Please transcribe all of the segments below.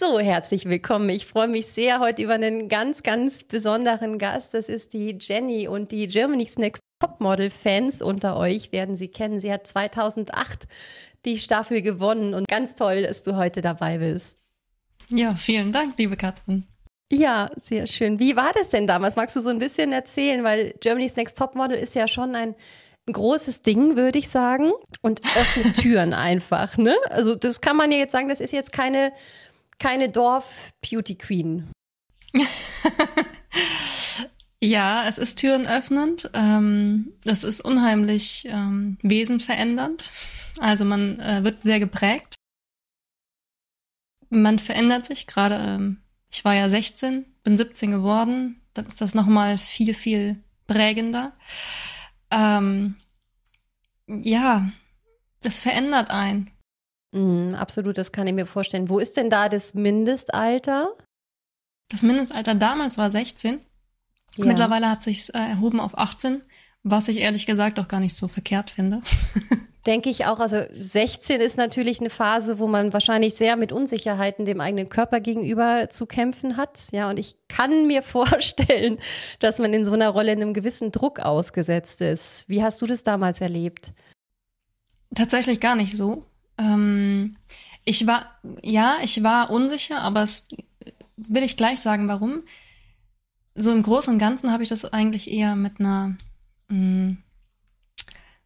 So, herzlich willkommen. Ich freue mich sehr heute über einen ganz, ganz besonderen Gast. Das ist die Jenny und die Germany's Next Topmodel-Fans unter euch werden sie kennen. Sie hat 2008 die Staffel gewonnen und ganz toll, dass du heute dabei bist. Ja, vielen Dank, liebe Katrin. Ja, sehr schön. Wie war das denn damals? Magst du so ein bisschen erzählen? Weil Germany's Next Topmodel ist ja schon ein großes Ding, würde ich sagen. Und öffnet Türen einfach, ne? Also, das kann man ja jetzt sagen, das ist jetzt keine keine Dorf-Beauty-Queen. ja, es ist türenöffnend. Ähm, das ist unheimlich ähm, wesenverändernd. Also man äh, wird sehr geprägt. Man verändert sich gerade. Ähm, ich war ja 16, bin 17 geworden. Dann ist das nochmal viel, viel prägender. Ähm, ja, es verändert einen. Mhm, absolut, das kann ich mir vorstellen. Wo ist denn da das Mindestalter? Das Mindestalter damals war 16. Ja. Mittlerweile hat sich äh, erhoben auf 18, was ich ehrlich gesagt auch gar nicht so verkehrt finde. Denke ich auch, also 16 ist natürlich eine Phase, wo man wahrscheinlich sehr mit Unsicherheiten dem eigenen Körper gegenüber zu kämpfen hat. Ja, und ich kann mir vorstellen, dass man in so einer Rolle einem gewissen Druck ausgesetzt ist. Wie hast du das damals erlebt? Tatsächlich gar nicht so. Ähm, ich war, ja, ich war unsicher, aber es will ich gleich sagen, warum. So im Großen und Ganzen habe ich das eigentlich eher mit einer mm,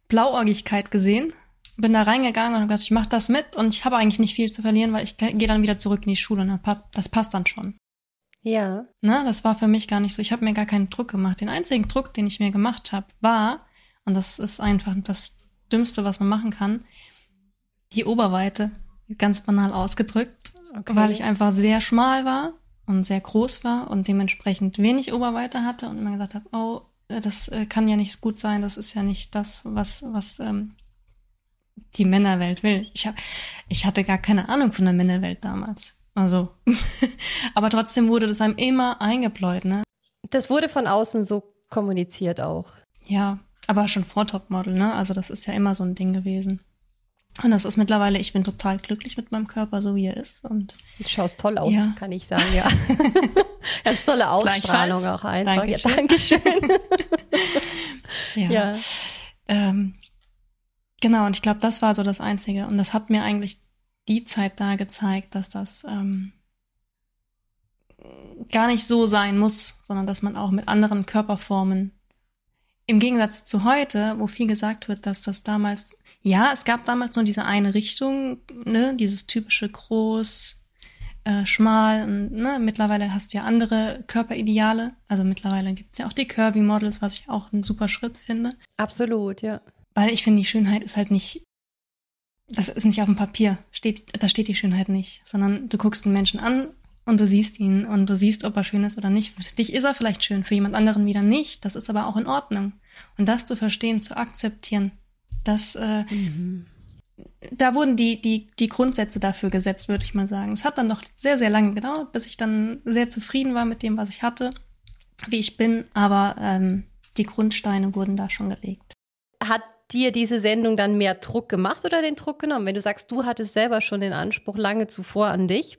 Blauäugigkeit gesehen. Bin da reingegangen und habe gedacht, ich mache das mit und ich habe eigentlich nicht viel zu verlieren, weil ich gehe dann wieder zurück in die Schule und ne? das passt dann schon. Ja. Ne, das war für mich gar nicht so. Ich habe mir gar keinen Druck gemacht. Den einzigen Druck, den ich mir gemacht habe, war, und das ist einfach das Dümmste, was man machen kann, die Oberweite, ganz banal ausgedrückt, okay. weil ich einfach sehr schmal war und sehr groß war und dementsprechend wenig Oberweite hatte und immer gesagt habe, oh, das äh, kann ja nicht gut sein, das ist ja nicht das, was, was ähm, die Männerwelt will. Ich, hab, ich hatte gar keine Ahnung von der Männerwelt damals. Also, aber trotzdem wurde das einem immer eingebläut, ne? Das wurde von außen so kommuniziert auch. Ja, aber schon vor Topmodel, ne? Also das ist ja immer so ein Ding gewesen. Und das ist mittlerweile, ich bin total glücklich mit meinem Körper, so wie er ist. Und du schaust toll aus, ja. kann ich sagen, ja. Ganz tolle Ausstrahlung auch einfach. Dankeschön. Ja, Dankeschön. ja. ja. Ähm, genau, und ich glaube, das war so das Einzige. Und das hat mir eigentlich die Zeit da gezeigt, dass das ähm, gar nicht so sein muss, sondern dass man auch mit anderen Körperformen im Gegensatz zu heute, wo viel gesagt wird, dass das damals, ja, es gab damals nur diese eine Richtung, ne, dieses typische groß, äh, schmal und ne, mittlerweile hast du ja andere Körperideale. Also mittlerweile gibt es ja auch die Curvy Models, was ich auch einen super Schritt finde. Absolut, ja. Weil ich finde, die Schönheit ist halt nicht, das ist nicht auf dem Papier, steht, da steht die Schönheit nicht, sondern du guckst einen Menschen an und du siehst ihn und du siehst, ob er schön ist oder nicht. Für dich ist er vielleicht schön, für jemand anderen wieder nicht. Das ist aber auch in Ordnung. Und das zu verstehen, zu akzeptieren, das, äh, mhm. da wurden die, die, die Grundsätze dafür gesetzt, würde ich mal sagen. Es hat dann noch sehr, sehr lange gedauert, bis ich dann sehr zufrieden war mit dem, was ich hatte, wie ich bin, aber ähm, die Grundsteine wurden da schon gelegt. Hat dir diese Sendung dann mehr Druck gemacht oder den Druck genommen? Wenn du sagst, du hattest selber schon den Anspruch lange zuvor an dich,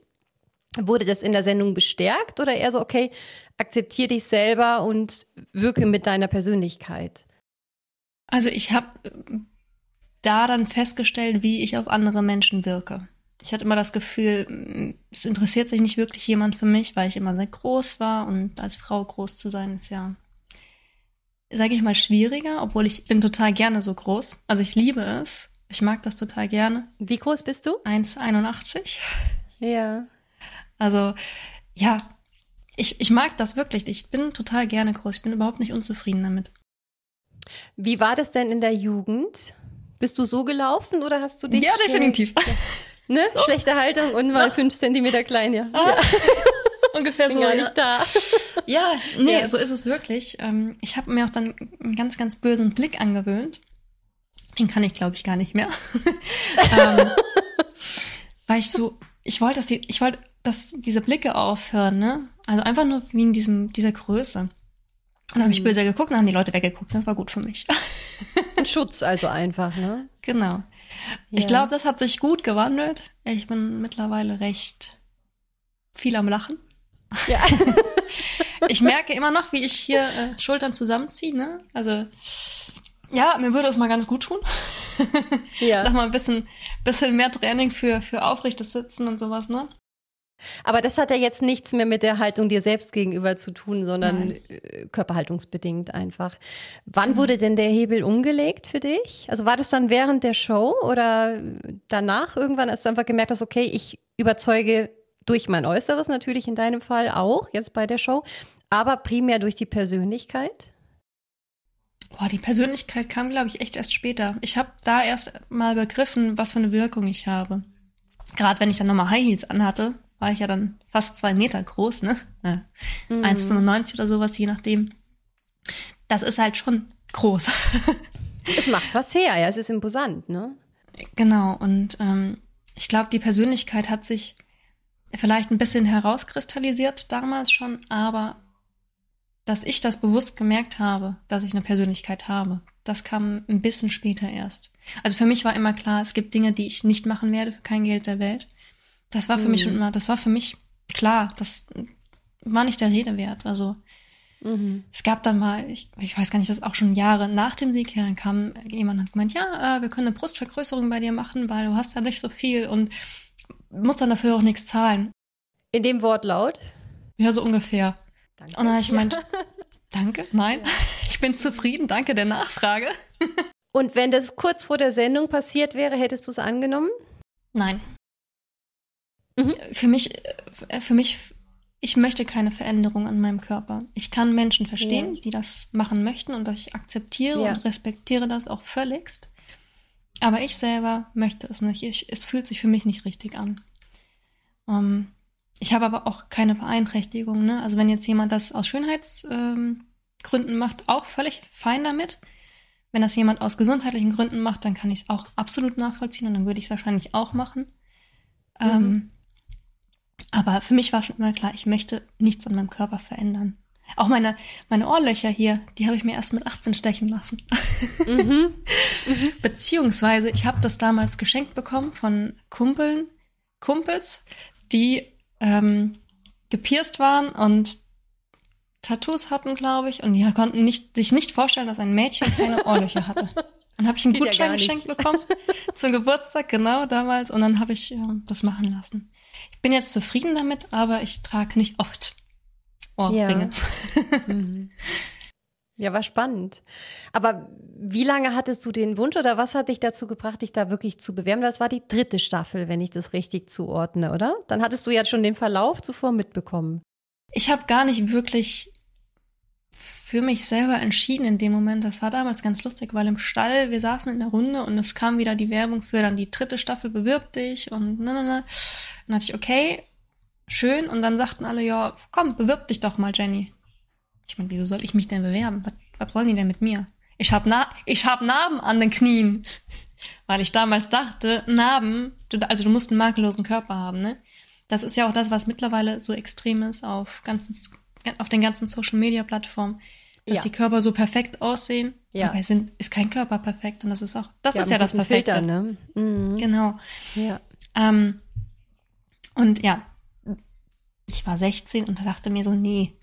Wurde das in der Sendung bestärkt oder eher so, okay, akzeptiere dich selber und wirke mit deiner Persönlichkeit? Also ich habe daran festgestellt, wie ich auf andere Menschen wirke. Ich hatte immer das Gefühl, es interessiert sich nicht wirklich jemand für mich, weil ich immer sehr groß war und als Frau groß zu sein ist ja, sage ich mal, schwieriger, obwohl ich bin total gerne so groß. Also ich liebe es. Ich mag das total gerne. Wie groß bist du? 1,81. Ja. Also ja, ich, ich mag das wirklich. Ich bin total gerne groß. Ich bin überhaupt nicht unzufrieden damit. Wie war das denn in der Jugend? Bist du so gelaufen oder hast du dich? Ja, definitiv. Äh, ne? So. Schlechte Haltung und mal ah. fünf Zentimeter klein, ja. Ah. ja. Ungefähr bin so. Bin ja. nicht da. ja, nee, ja. so ist es wirklich. Ähm, ich habe mir auch dann einen ganz, ganz bösen Blick angewöhnt. Den kann ich, glaube ich, gar nicht mehr. ähm, weil ich so, ich wollte, dass die, ich wollte dass diese Blicke aufhören, ne? Also einfach nur wie in diesem, dieser Größe. Und dann habe ich mhm. böse geguckt und haben die Leute weggeguckt. Das war gut für mich. Ein Schutz also einfach, ne? Genau. Ja. Ich glaube, das hat sich gut gewandelt. Ich bin mittlerweile recht viel am Lachen. Ja. ich merke immer noch, wie ich hier äh, Schultern zusammenziehe, ne? Also ja, mir würde es mal ganz gut tun. ja. Nochmal ein bisschen, bisschen mehr Training für, für aufrechtes Sitzen und sowas, ne? Aber das hat ja jetzt nichts mehr mit der Haltung dir selbst gegenüber zu tun, sondern Nein. Äh, körperhaltungsbedingt einfach. Wann mhm. wurde denn der Hebel umgelegt für dich? Also war das dann während der Show oder danach irgendwann, als du einfach gemerkt hast, okay, ich überzeuge durch mein Äußeres natürlich in deinem Fall auch, jetzt bei der Show, aber primär durch die Persönlichkeit? Boah, die Persönlichkeit kam, glaube ich, echt erst später. Ich habe da erst mal begriffen, was für eine Wirkung ich habe. Gerade wenn ich dann nochmal High Heels anhatte, war ich ja dann fast zwei Meter groß, ne? Ja. Mhm. 1,95 oder sowas, je nachdem. Das ist halt schon groß. es macht was her, ja, es ist imposant, ne? Genau, und ähm, ich glaube, die Persönlichkeit hat sich vielleicht ein bisschen herauskristallisiert damals schon, aber dass ich das bewusst gemerkt habe, dass ich eine Persönlichkeit habe, das kam ein bisschen später erst. Also für mich war immer klar, es gibt Dinge, die ich nicht machen werde für kein Geld der Welt. Das war für mhm. mich schon mhm. immer, das war für mich klar, das war nicht der Rede wert. Also mhm. es gab dann mal, ich, ich, weiß gar nicht, das auch schon Jahre nach dem Sieg her, dann kam jemand und hat gemeint, ja, äh, wir können eine Brustvergrößerung bei dir machen, weil du hast ja nicht so viel und musst dann dafür auch nichts zahlen. In dem Wortlaut? Ja, so ungefähr. Danke. Und dann habe ich gemeint, danke, nein, ja. ich bin zufrieden, danke der Nachfrage. und wenn das kurz vor der Sendung passiert wäre, hättest du es angenommen? Nein. Mhm. Für mich, äh, für mich, ich möchte keine Veränderung an meinem Körper. Ich kann Menschen verstehen, ja. die das machen möchten und ich akzeptiere ja. und respektiere das auch völligst. Aber ich selber möchte es nicht. Ich, es fühlt sich für mich nicht richtig an. Um, ähm, ich habe aber auch keine Beeinträchtigung. Ne? Also wenn jetzt jemand das aus Schönheitsgründen ähm, macht, auch völlig fein damit. Wenn das jemand aus gesundheitlichen Gründen macht, dann kann ich es auch absolut nachvollziehen und dann würde ich es wahrscheinlich auch machen. Mhm. Ähm, aber für mich war schon immer klar, ich möchte nichts an meinem Körper verändern. Auch meine, meine Ohrlöcher hier, die habe ich mir erst mit 18 stechen lassen. Mhm. Mhm. Beziehungsweise, ich habe das damals geschenkt bekommen von Kumpeln, Kumpels, die ähm, gepierst waren und Tattoos hatten, glaube ich, und die konnten nicht, sich nicht vorstellen, dass ein Mädchen keine Ohrlöcher hatte. Dann habe ich einen Gutschein geschenkt bekommen zum Geburtstag, genau damals, und dann habe ich ja, ähm, das machen lassen ich bin jetzt zufrieden damit, aber ich trage nicht oft Ohrringe. Ja. Mhm. ja, war spannend. Aber wie lange hattest du den Wunsch oder was hat dich dazu gebracht, dich da wirklich zu bewerben? Das war die dritte Staffel, wenn ich das richtig zuordne, oder? Dann hattest du ja schon den Verlauf zuvor mitbekommen. Ich habe gar nicht wirklich für mich selber entschieden in dem Moment. Das war damals ganz lustig, weil im Stall, wir saßen in der Runde und es kam wieder die Werbung für dann die dritte Staffel, bewirb dich und ne, ne, ne. Dann hatte ich, okay, schön. Und dann sagten alle, ja, komm, bewirb dich doch mal, Jenny. Ich meine, wieso soll ich mich denn bewerben? Was, was wollen die denn mit mir? Ich habe Na ich hab Narben an den Knien. Weil ich damals dachte, Narben, du, also du musst einen makellosen Körper haben, ne? Das ist ja auch das, was mittlerweile so extrem ist auf ganzen auf den ganzen Social Media Plattformen, dass ja. die Körper so perfekt aussehen. Ja. Dabei sind, ist kein Körper perfekt und das ist auch, das ja, ist ja das Perfekte. Filter, ne? Mhm. Genau. Ja. Ähm, und ja, ich war 16 und dachte mir so, nee,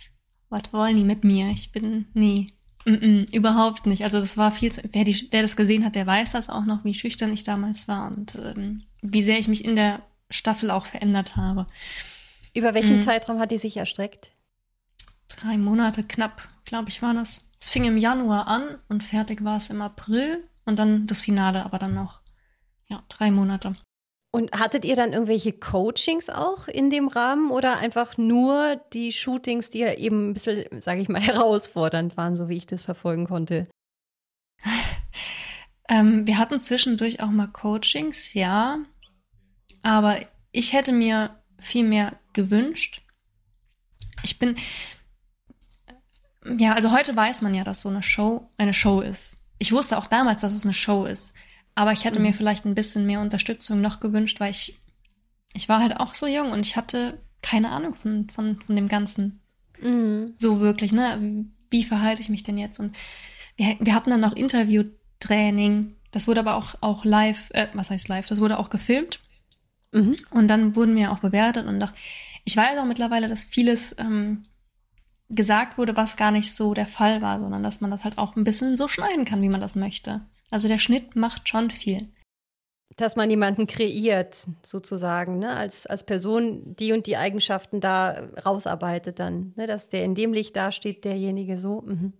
was wollen die mit mir? Ich bin, nee, m -m, überhaupt nicht. Also das war viel, zu, wer, die, wer das gesehen hat, der weiß das auch noch, wie schüchtern ich damals war und ähm, wie sehr ich mich in der Staffel auch verändert habe. Über welchen mhm. Zeitraum hat die sich erstreckt? drei Monate knapp, glaube ich, war das. Es fing im Januar an und fertig war es im April und dann das Finale, aber dann noch, ja, drei Monate. Und hattet ihr dann irgendwelche Coachings auch in dem Rahmen oder einfach nur die Shootings, die ja eben ein bisschen, sage ich mal, herausfordernd waren, so wie ich das verfolgen konnte? ähm, wir hatten zwischendurch auch mal Coachings, ja. Aber ich hätte mir viel mehr gewünscht. Ich bin, ja, also heute weiß man ja, dass so eine Show eine Show ist. Ich wusste auch damals, dass es eine Show ist. Aber ich hätte mhm. mir vielleicht ein bisschen mehr Unterstützung noch gewünscht, weil ich, ich war halt auch so jung und ich hatte keine Ahnung von, von, von dem Ganzen. Mhm. So wirklich, ne? Wie verhalte ich mich denn jetzt? Und wir, wir hatten dann auch Interviewtraining. Das wurde aber auch, auch live, äh, was heißt live? Das wurde auch gefilmt. Mhm. Und dann wurden wir auch bewertet und auch, ich weiß auch mittlerweile, dass vieles ähm, gesagt wurde, was gar nicht so der Fall war, sondern dass man das halt auch ein bisschen so schneiden kann, wie man das möchte. Also der Schnitt macht schon viel. Dass man jemanden kreiert, sozusagen, ne? als, als Person die und die Eigenschaften da rausarbeitet dann. Ne? Dass der in dem Licht dasteht, derjenige so. Mhm.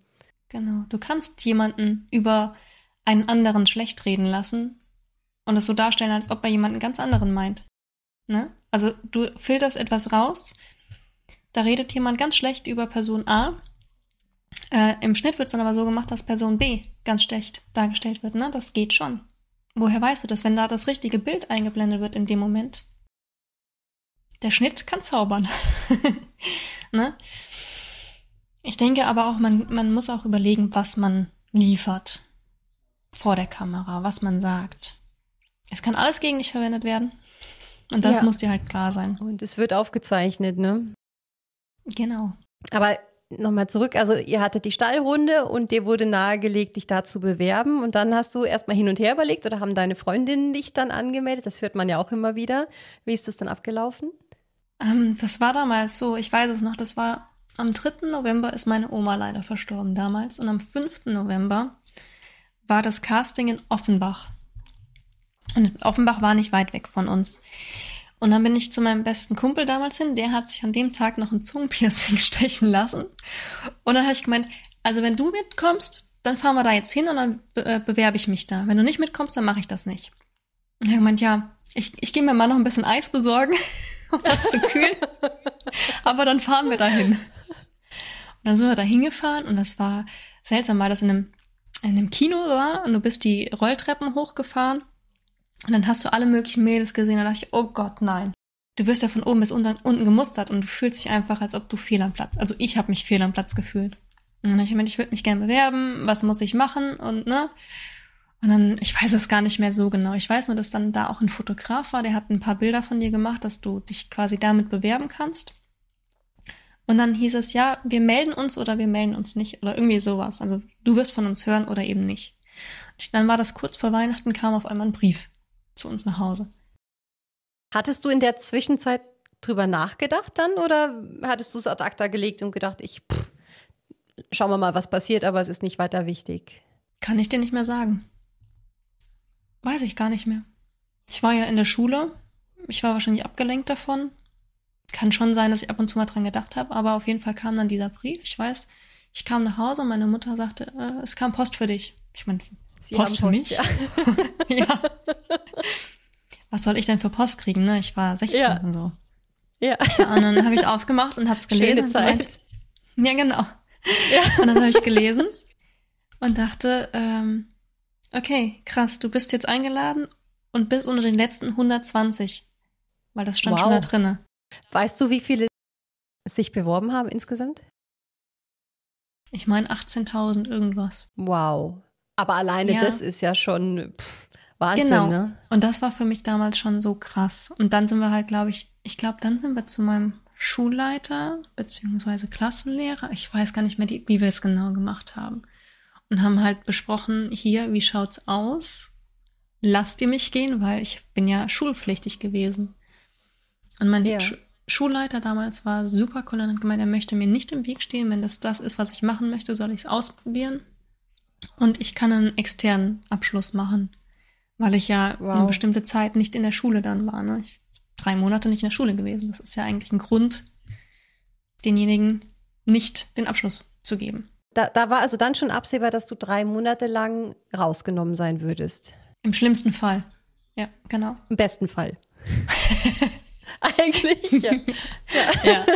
Genau. Du kannst jemanden über einen anderen schlecht reden lassen und es so darstellen, als ob er jemanden ganz anderen meint. Ne? Also du filterst etwas raus da redet jemand ganz schlecht über Person A. Äh, Im Schnitt wird es dann aber so gemacht, dass Person B ganz schlecht dargestellt wird. Ne? Das geht schon. Woher weißt du das, wenn da das richtige Bild eingeblendet wird in dem Moment? Der Schnitt kann zaubern. ne? Ich denke aber auch, man, man muss auch überlegen, was man liefert vor der Kamera, was man sagt. Es kann alles gegen dich verwendet werden. Und das ja. muss dir halt klar sein. Und es wird aufgezeichnet, ne? Genau. Aber nochmal zurück, also ihr hattet die Stallrunde und dir wurde nahegelegt, dich da zu bewerben. Und dann hast du erstmal hin und her überlegt oder haben deine Freundinnen dich dann angemeldet? Das hört man ja auch immer wieder. Wie ist das dann abgelaufen? Ähm, das war damals so, ich weiß es noch, das war am 3. November ist meine Oma leider verstorben damals. Und am 5. November war das Casting in Offenbach. Und Offenbach war nicht weit weg von uns. Und dann bin ich zu meinem besten Kumpel damals hin, der hat sich an dem Tag noch ein Zungenpiercing stechen lassen. Und dann habe ich gemeint, also wenn du mitkommst, dann fahren wir da jetzt hin und dann be äh, bewerbe ich mich da. Wenn du nicht mitkommst, dann mache ich das nicht. Und er gemeint, ja, ich, ich gehe mir mal noch ein bisschen Eis besorgen, um das zu kühlen. Aber dann fahren wir dahin. Und dann sind wir da hingefahren und das war seltsam, weil das in einem, in einem Kino war und du bist die Rolltreppen hochgefahren und dann hast du alle möglichen Mädels gesehen und dachte ich, oh Gott, nein. Du wirst ja von oben bis unten, unten gemustert und du fühlst dich einfach, als ob du fehl am Platz. Also ich habe mich fehl am Platz gefühlt. Und dann ich gemeint, ich würde mich gerne bewerben, was muss ich machen und ne? Und dann, ich weiß es gar nicht mehr so genau. Ich weiß nur, dass dann da auch ein Fotograf war, der hat ein paar Bilder von dir gemacht, dass du dich quasi damit bewerben kannst. Und dann hieß es, ja, wir melden uns oder wir melden uns nicht oder irgendwie sowas. Also du wirst von uns hören oder eben nicht. Und dann war das kurz vor Weihnachten, kam auf einmal ein Brief zu uns nach Hause. Hattest du in der Zwischenzeit drüber nachgedacht dann oder hattest du es ad acta gelegt und gedacht, ich pff, schauen wir mal, was passiert, aber es ist nicht weiter wichtig? Kann ich dir nicht mehr sagen. Weiß ich gar nicht mehr. Ich war ja in der Schule. Ich war wahrscheinlich abgelenkt davon. Kann schon sein, dass ich ab und zu mal dran gedacht habe, aber auf jeden Fall kam dann dieser Brief. Ich weiß, ich kam nach Hause und meine Mutter sagte, äh, es kam Post für dich. Ich meine, Sie Post, Post für mich? Ja. Was soll ich denn für Post kriegen? Ne? Ich war 16 ja. und so. Ja. ja und dann habe ich aufgemacht und habe es gelesen. Schöne Zeit. Gemeint, ja, genau. Ja. Und dann habe ich gelesen und dachte, ähm, okay, krass, du bist jetzt eingeladen und bist unter den letzten 120, weil das stand wow. schon da drinne. Weißt du, wie viele sich beworben haben insgesamt? Ich meine 18.000 irgendwas. Wow. Aber alleine ja. das ist ja schon pff, Wahnsinn. Genau. Ne? Und das war für mich damals schon so krass. Und dann sind wir halt, glaube ich, ich glaube, dann sind wir zu meinem Schulleiter beziehungsweise Klassenlehrer. Ich weiß gar nicht mehr, die, wie wir es genau gemacht haben. Und haben halt besprochen, hier, wie schaut's aus? Lasst ihr mich gehen, weil ich bin ja schulpflichtig gewesen. Und mein ja. Sch Schulleiter damals war super cool und hat gemeint, er möchte mir nicht im Weg stehen. Wenn das das ist, was ich machen möchte, soll ich es ausprobieren. Und ich kann einen externen Abschluss machen, weil ich ja wow. eine bestimmte Zeit nicht in der Schule dann war. Ne? Ich drei Monate nicht in der Schule gewesen. Das ist ja eigentlich ein Grund, denjenigen nicht den Abschluss zu geben. Da, da war also dann schon absehbar, dass du drei Monate lang rausgenommen sein würdest. Im schlimmsten Fall. Ja, genau. Im besten Fall. eigentlich. Ja. ja.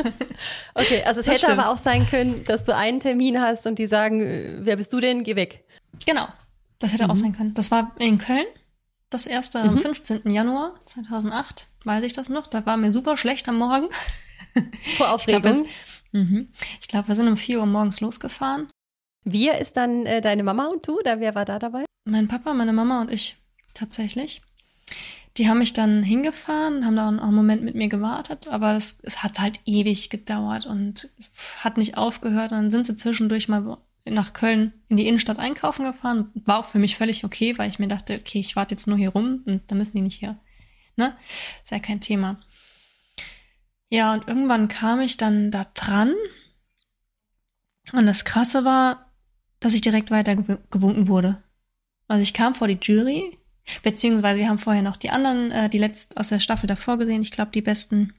okay, also es das hätte stimmt. aber auch sein können, dass du einen Termin hast und die sagen, äh, wer bist du denn? Geh weg. Genau, das hätte mhm. auch sein können. Das war in Köln, das erste am 15. Mhm. Januar 2008, weiß ich das noch. Da war mir super schlecht am Morgen. Vor Aufregung. Mhm. Ich glaube, glaub, wir sind um 4 Uhr morgens losgefahren. Wir ist dann äh, deine Mama und du, da wer war da dabei? Mein Papa, meine Mama und ich tatsächlich. Die haben mich dann hingefahren, haben dann auch einen Moment mit mir gewartet, aber das, es hat halt ewig gedauert und hat nicht aufgehört. dann sind sie zwischendurch mal nach Köln in die Innenstadt einkaufen gefahren. War auch für mich völlig okay, weil ich mir dachte, okay, ich warte jetzt nur hier rum und dann müssen die nicht hier. Ne? Ist ja kein Thema. Ja, und irgendwann kam ich dann da dran. Und das Krasse war, dass ich direkt weiter gewunken wurde. Also ich kam vor die Jury, Beziehungsweise wir haben vorher noch die anderen, äh, die letzten aus der Staffel davor gesehen. Ich glaube, die besten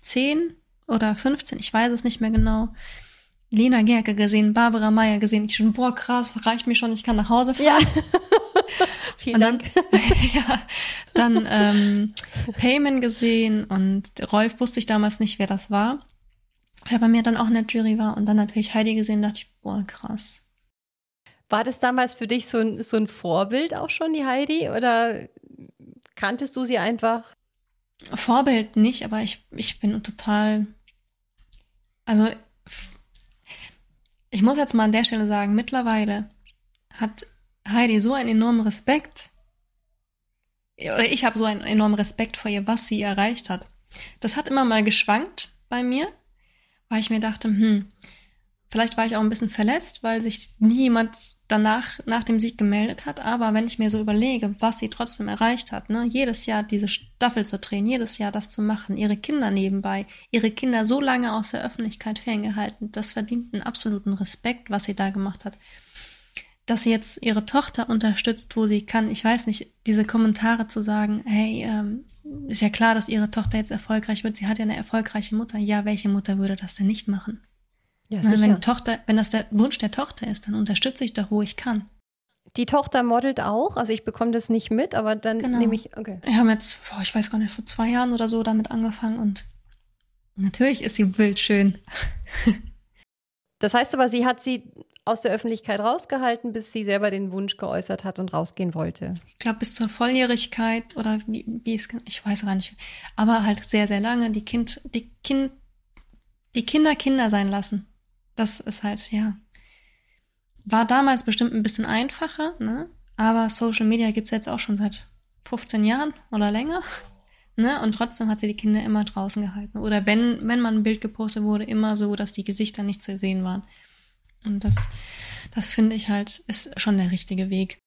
zehn oder 15, ich weiß es nicht mehr genau. Lena Gerke gesehen, Barbara Meyer gesehen. Ich schon, boah, krass, reicht mir schon, ich kann nach Hause fahren. Ja. Vielen dann, Dank. ja, dann ähm, Payman gesehen und Rolf wusste ich damals nicht, wer das war. Weil bei mir dann auch in der Jury war. Und dann natürlich Heidi gesehen, dachte ich, boah, krass. War das damals für dich so ein, so ein Vorbild auch schon, die Heidi? Oder kanntest du sie einfach? Vorbild nicht, aber ich, ich bin total. Also, ich muss jetzt mal an der Stelle sagen, mittlerweile hat Heidi so einen enormen Respekt. Oder ich habe so einen enormen Respekt vor ihr, was sie erreicht hat. Das hat immer mal geschwankt bei mir, weil ich mir dachte, hm, vielleicht war ich auch ein bisschen verletzt, weil sich nie jemand danach, nach dem Sieg gemeldet hat. Aber wenn ich mir so überlege, was sie trotzdem erreicht hat, ne, jedes Jahr diese Staffel zu drehen, jedes Jahr das zu machen, ihre Kinder nebenbei, ihre Kinder so lange aus der Öffentlichkeit ferngehalten, das verdient einen absoluten Respekt, was sie da gemacht hat. Dass sie jetzt ihre Tochter unterstützt, wo sie kann, ich weiß nicht, diese Kommentare zu sagen, hey, ähm, ist ja klar, dass ihre Tochter jetzt erfolgreich wird, sie hat ja eine erfolgreiche Mutter. Ja, welche Mutter würde das denn nicht machen? Ja, sicher. Wenn, Tochter, wenn das der Wunsch der Tochter ist, dann unterstütze ich doch, wo ich kann. Die Tochter modelt auch, also ich bekomme das nicht mit, aber dann genau. nehme ich. Okay. Wir haben jetzt, boah, ich weiß gar nicht, vor zwei Jahren oder so damit angefangen und natürlich ist sie wildschön. das heißt aber, sie hat sie aus der Öffentlichkeit rausgehalten, bis sie selber den Wunsch geäußert hat und rausgehen wollte. Ich glaube, bis zur Volljährigkeit oder wie, wie es, ich weiß gar nicht, aber halt sehr, sehr lange die Kind, die Kind, die Kinder Kinder sein lassen das ist halt, ja. War damals bestimmt ein bisschen einfacher, ne? Aber Social Media gibt es jetzt auch schon seit 15 Jahren oder länger. Ne? Und trotzdem hat sie die Kinder immer draußen gehalten. Oder wenn, wenn man ein Bild gepostet wurde, immer so, dass die Gesichter nicht zu sehen waren. Und das, das finde ich halt, ist schon der richtige Weg.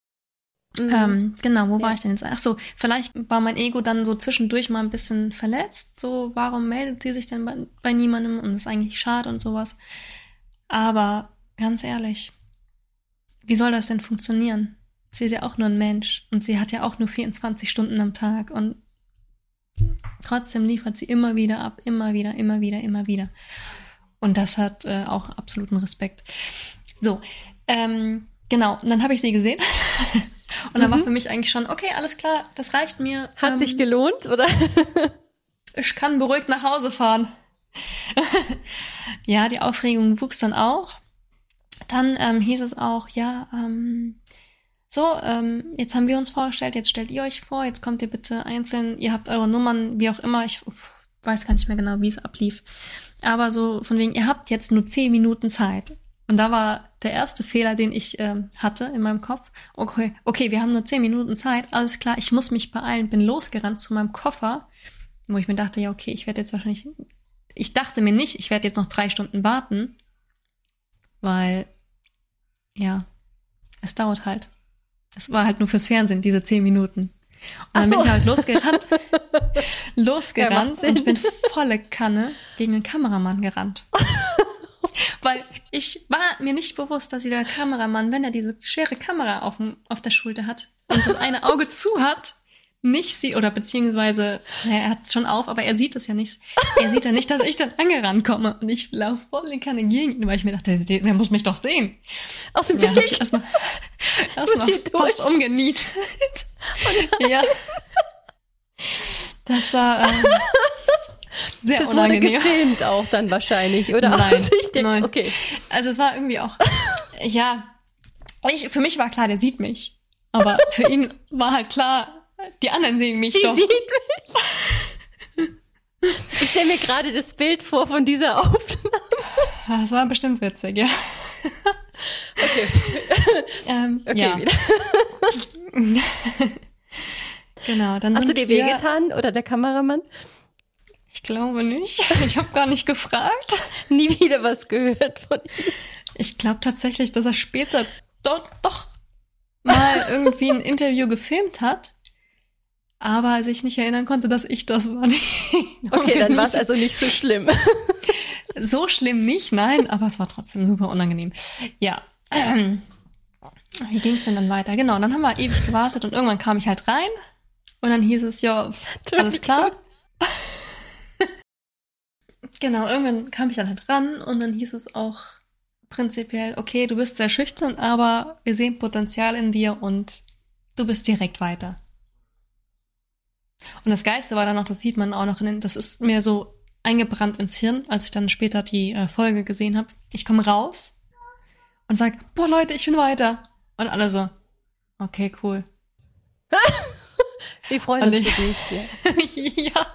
Mhm. Ähm, genau, wo ja. war ich denn jetzt? Ach so, vielleicht war mein Ego dann so zwischendurch mal ein bisschen verletzt. So, warum meldet sie sich denn bei, bei niemandem und ist eigentlich schade und sowas. Aber ganz ehrlich, wie soll das denn funktionieren? Sie ist ja auch nur ein Mensch und sie hat ja auch nur 24 Stunden am Tag und trotzdem liefert sie immer wieder ab, immer wieder, immer wieder, immer wieder. Und das hat äh, auch absoluten Respekt. So, ähm, genau, und dann habe ich sie gesehen. und dann mhm. war für mich eigentlich schon, okay, alles klar, das reicht mir. Hat ähm, sich gelohnt, oder? ich kann beruhigt nach Hause fahren. ja, die Aufregung wuchs dann auch. Dann ähm, hieß es auch, ja, ähm, so, ähm, jetzt haben wir uns vorgestellt, jetzt stellt ihr euch vor, jetzt kommt ihr bitte einzeln, ihr habt eure Nummern, wie auch immer, ich uff, weiß gar nicht mehr genau, wie es ablief. Aber so von wegen, ihr habt jetzt nur zehn Minuten Zeit. Und da war der erste Fehler, den ich ähm, hatte in meinem Kopf. Okay, okay, wir haben nur zehn Minuten Zeit, alles klar, ich muss mich beeilen, bin losgerannt zu meinem Koffer, wo ich mir dachte, ja, okay, ich werde jetzt wahrscheinlich ich dachte mir nicht, ich werde jetzt noch drei Stunden warten, weil ja, es dauert halt. Es war halt nur fürs Fernsehen, diese zehn Minuten. Und dann so. bin ich halt losgerannt, losgerannt ja, und bin volle Kanne gegen den Kameramann gerannt. Weil ich war mir nicht bewusst, dass dieser Kameramann, wenn er diese schwere Kamera auf, auf der Schulter hat und das eine Auge zu hat, nicht sie oder beziehungsweise, naja, er hat es schon auf, aber er sieht es ja nicht. Er sieht ja nicht, dass ich da angerannt komme. Und ich laufe voll in keine Gegend, weil ich mir dachte, der, muss mich doch sehen. Aus dem ja, Ich erstmal erstmal fast durch. umgenietet. ja. Das war ähm, sehr das unangenehm. wurde gefilmt auch dann wahrscheinlich, oder? Nein, denke, nein. Okay. Also es war irgendwie auch, ja, ich, für mich war klar, der sieht mich. Aber für ihn war halt klar, die anderen sehen mich die doch. Sieht mich. Ich stelle mir gerade das Bild vor von dieser Aufnahme. Das war bestimmt witzig, ja. Okay. ähm, okay, ja. genau, dann. Hast du dir wehgetan oder der Kameramann? Ich glaube nicht. Ich habe gar nicht gefragt. Nie wieder was gehört von ihm. Ich glaube tatsächlich, dass er später doch, doch mal irgendwie ein Interview gefilmt hat aber sich nicht erinnern konnte, dass ich das war. okay, dann war es also nicht so schlimm. so schlimm nicht, nein, aber es war trotzdem super unangenehm. Ja. Wie ging es denn dann weiter? Genau, dann haben wir ewig gewartet und irgendwann kam ich halt rein und dann hieß es ja, alles klar. genau, irgendwann kam ich dann halt ran und dann hieß es auch prinzipiell, okay, du bist sehr schüchtern, aber wir sehen Potenzial in dir und du bist direkt weiter. Und das Geilste war dann noch, das sieht man auch noch in den, das ist mir so eingebrannt ins Hirn, als ich dann später die äh, Folge gesehen habe. Ich komme raus und sage, boah Leute, ich bin weiter. Und alle so, okay, cool. Wir freuen uns für dich. Ja. ja,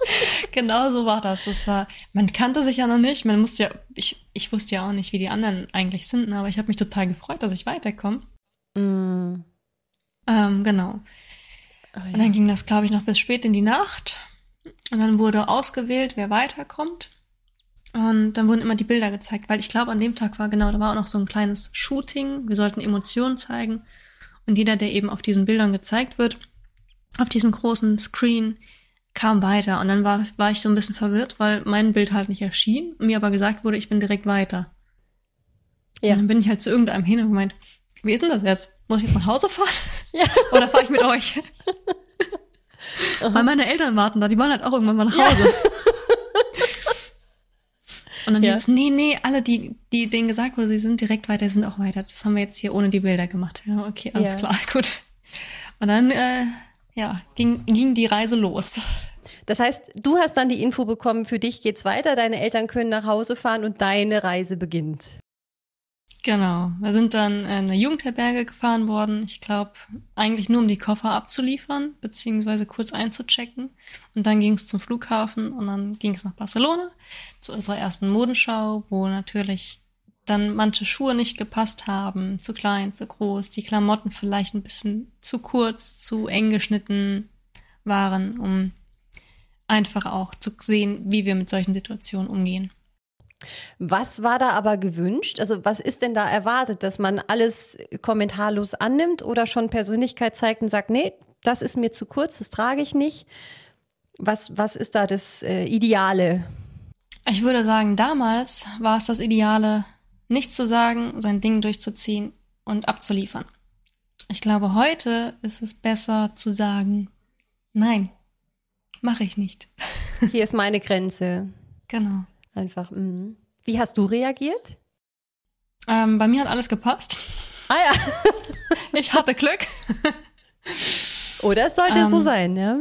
genau so war das. Das war, man kannte sich ja noch nicht. Man musste ja, ich, ich wusste ja auch nicht, wie die anderen eigentlich sind, ne, aber ich habe mich total gefreut, dass ich weiterkomme. Mm. Ähm, genau. Oh und dann ging das, glaube ich, noch bis spät in die Nacht. Und dann wurde ausgewählt, wer weiterkommt. Und dann wurden immer die Bilder gezeigt, weil ich glaube, an dem Tag war genau, da war auch noch so ein kleines Shooting. Wir sollten Emotionen zeigen. Und jeder, der eben auf diesen Bildern gezeigt wird, auf diesem großen Screen, kam weiter. Und dann war, war ich so ein bisschen verwirrt, weil mein Bild halt nicht erschien, mir aber gesagt wurde, ich bin direkt weiter. Ja. Und dann bin ich halt zu irgendeinem hin und gemeint, wie ist denn das jetzt? Muss ich jetzt nach Hause fahren? Ja. Oder fahre ich mit euch? Weil meine Eltern warten da, die wollen halt auch irgendwann mal nach Hause. Ja. Und dann ja. hieß nee, nee, alle, die, die denen gesagt wurde, sie sind direkt weiter, sind auch weiter. Das haben wir jetzt hier ohne die Bilder gemacht. Ja, okay, alles ja. klar, gut. Und dann, äh, ja, ging, ging die Reise los. Das heißt, du hast dann die Info bekommen, für dich geht's weiter, deine Eltern können nach Hause fahren und deine Reise beginnt. Genau, wir sind dann in der Jugendherberge gefahren worden. Ich glaube, eigentlich nur um die Koffer abzuliefern, beziehungsweise kurz einzuchecken. Und dann ging es zum Flughafen und dann ging es nach Barcelona zu unserer ersten Modenschau, wo natürlich dann manche Schuhe nicht gepasst haben, zu klein, zu groß, die Klamotten vielleicht ein bisschen zu kurz, zu eng geschnitten waren, um einfach auch zu sehen, wie wir mit solchen Situationen umgehen. Was war da aber gewünscht? Also was ist denn da erwartet, dass man alles kommentarlos annimmt oder schon Persönlichkeit zeigt und sagt, nee, das ist mir zu kurz, das trage ich nicht? Was, was ist da das äh, Ideale? Ich würde sagen, damals war es das Ideale, nichts zu sagen, sein Ding durchzuziehen und abzuliefern. Ich glaube, heute ist es besser zu sagen, nein, mache ich nicht. Hier ist meine Grenze. Genau. Einfach, mm. Wie hast du reagiert? Ähm, bei mir hat alles gepasst. Ah ja. ich hatte Glück. Oder es sollte ähm, so sein, ja.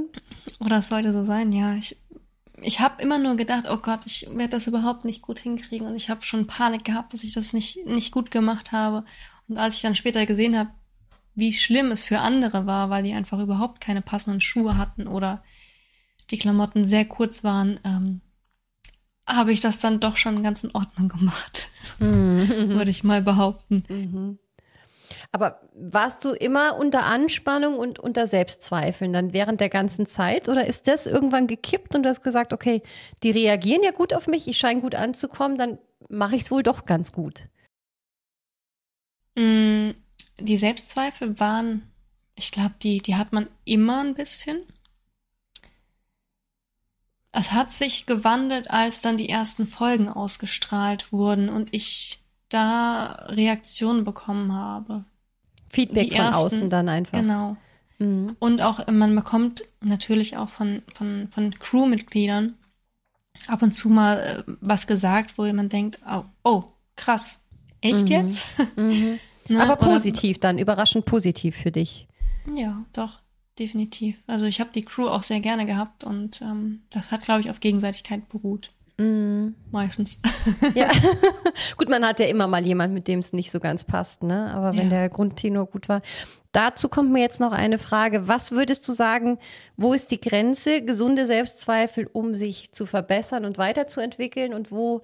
Oder es sollte so sein, ja. Ich, ich habe immer nur gedacht, oh Gott, ich werde das überhaupt nicht gut hinkriegen. Und ich habe schon Panik gehabt, dass ich das nicht, nicht gut gemacht habe. Und als ich dann später gesehen habe, wie schlimm es für andere war, weil die einfach überhaupt keine passenden Schuhe hatten oder die Klamotten sehr kurz waren, ähm, habe ich das dann doch schon ganz in Ordnung gemacht, mhm. würde ich mal behaupten. Mhm. Aber warst du immer unter Anspannung und unter Selbstzweifeln dann während der ganzen Zeit? Oder ist das irgendwann gekippt und du hast gesagt, okay, die reagieren ja gut auf mich, ich scheine gut anzukommen, dann mache ich es wohl doch ganz gut? Mm, die Selbstzweifel waren, ich glaube, die, die hat man immer ein bisschen es hat sich gewandelt, als dann die ersten Folgen ausgestrahlt wurden und ich da Reaktionen bekommen habe. Feedback die von ersten, außen dann einfach. Genau. Mhm. Und auch man bekommt natürlich auch von, von, von Crewmitgliedern ab und zu mal äh, was gesagt, wo man denkt, oh, oh krass, echt mhm. jetzt? Mhm. ne? Aber positiv Oder, dann, überraschend positiv für dich. Ja, doch definitiv. Also ich habe die Crew auch sehr gerne gehabt und ähm, das hat, glaube ich, auf Gegenseitigkeit beruht. Mm. Meistens. Ja. gut, man hat ja immer mal jemanden, mit dem es nicht so ganz passt, ne? Aber wenn ja. der Grundtenor gut war. Dazu kommt mir jetzt noch eine Frage. Was würdest du sagen, wo ist die Grenze, gesunde Selbstzweifel, um sich zu verbessern und weiterzuentwickeln? Und wo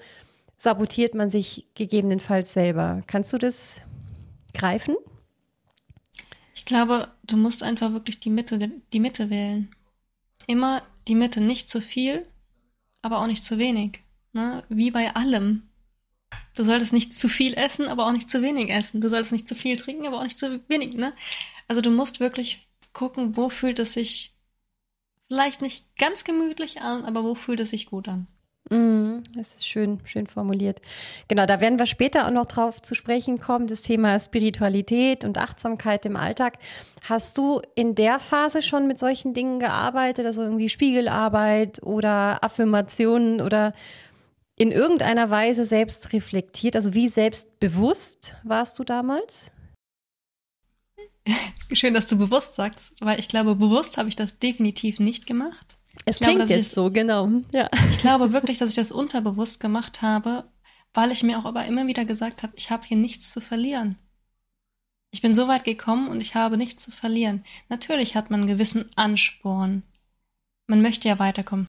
sabotiert man sich gegebenenfalls selber? Kannst du das greifen? glaube, du musst einfach wirklich die Mitte, die Mitte wählen. Immer die Mitte, nicht zu viel, aber auch nicht zu wenig. Ne? Wie bei allem. Du solltest nicht zu viel essen, aber auch nicht zu wenig essen. Du solltest nicht zu viel trinken, aber auch nicht zu wenig. Ne? Also du musst wirklich gucken, wo fühlt es sich vielleicht nicht ganz gemütlich an, aber wo fühlt es sich gut an. Mhm. Das ist schön, schön formuliert. Genau, da werden wir später auch noch drauf zu sprechen kommen, das Thema Spiritualität und Achtsamkeit im Alltag. Hast du in der Phase schon mit solchen Dingen gearbeitet, also irgendwie Spiegelarbeit oder Affirmationen oder in irgendeiner Weise selbst reflektiert? Also wie selbstbewusst warst du damals? Schön, dass du bewusst sagst, weil ich glaube, bewusst habe ich das definitiv nicht gemacht. Es klingt glaube, jetzt das, so, genau. Ja. Ich glaube wirklich, dass ich das unterbewusst gemacht habe, weil ich mir auch aber immer wieder gesagt habe, ich habe hier nichts zu verlieren. Ich bin so weit gekommen und ich habe nichts zu verlieren. Natürlich hat man einen gewissen Ansporn. Man möchte ja weiterkommen.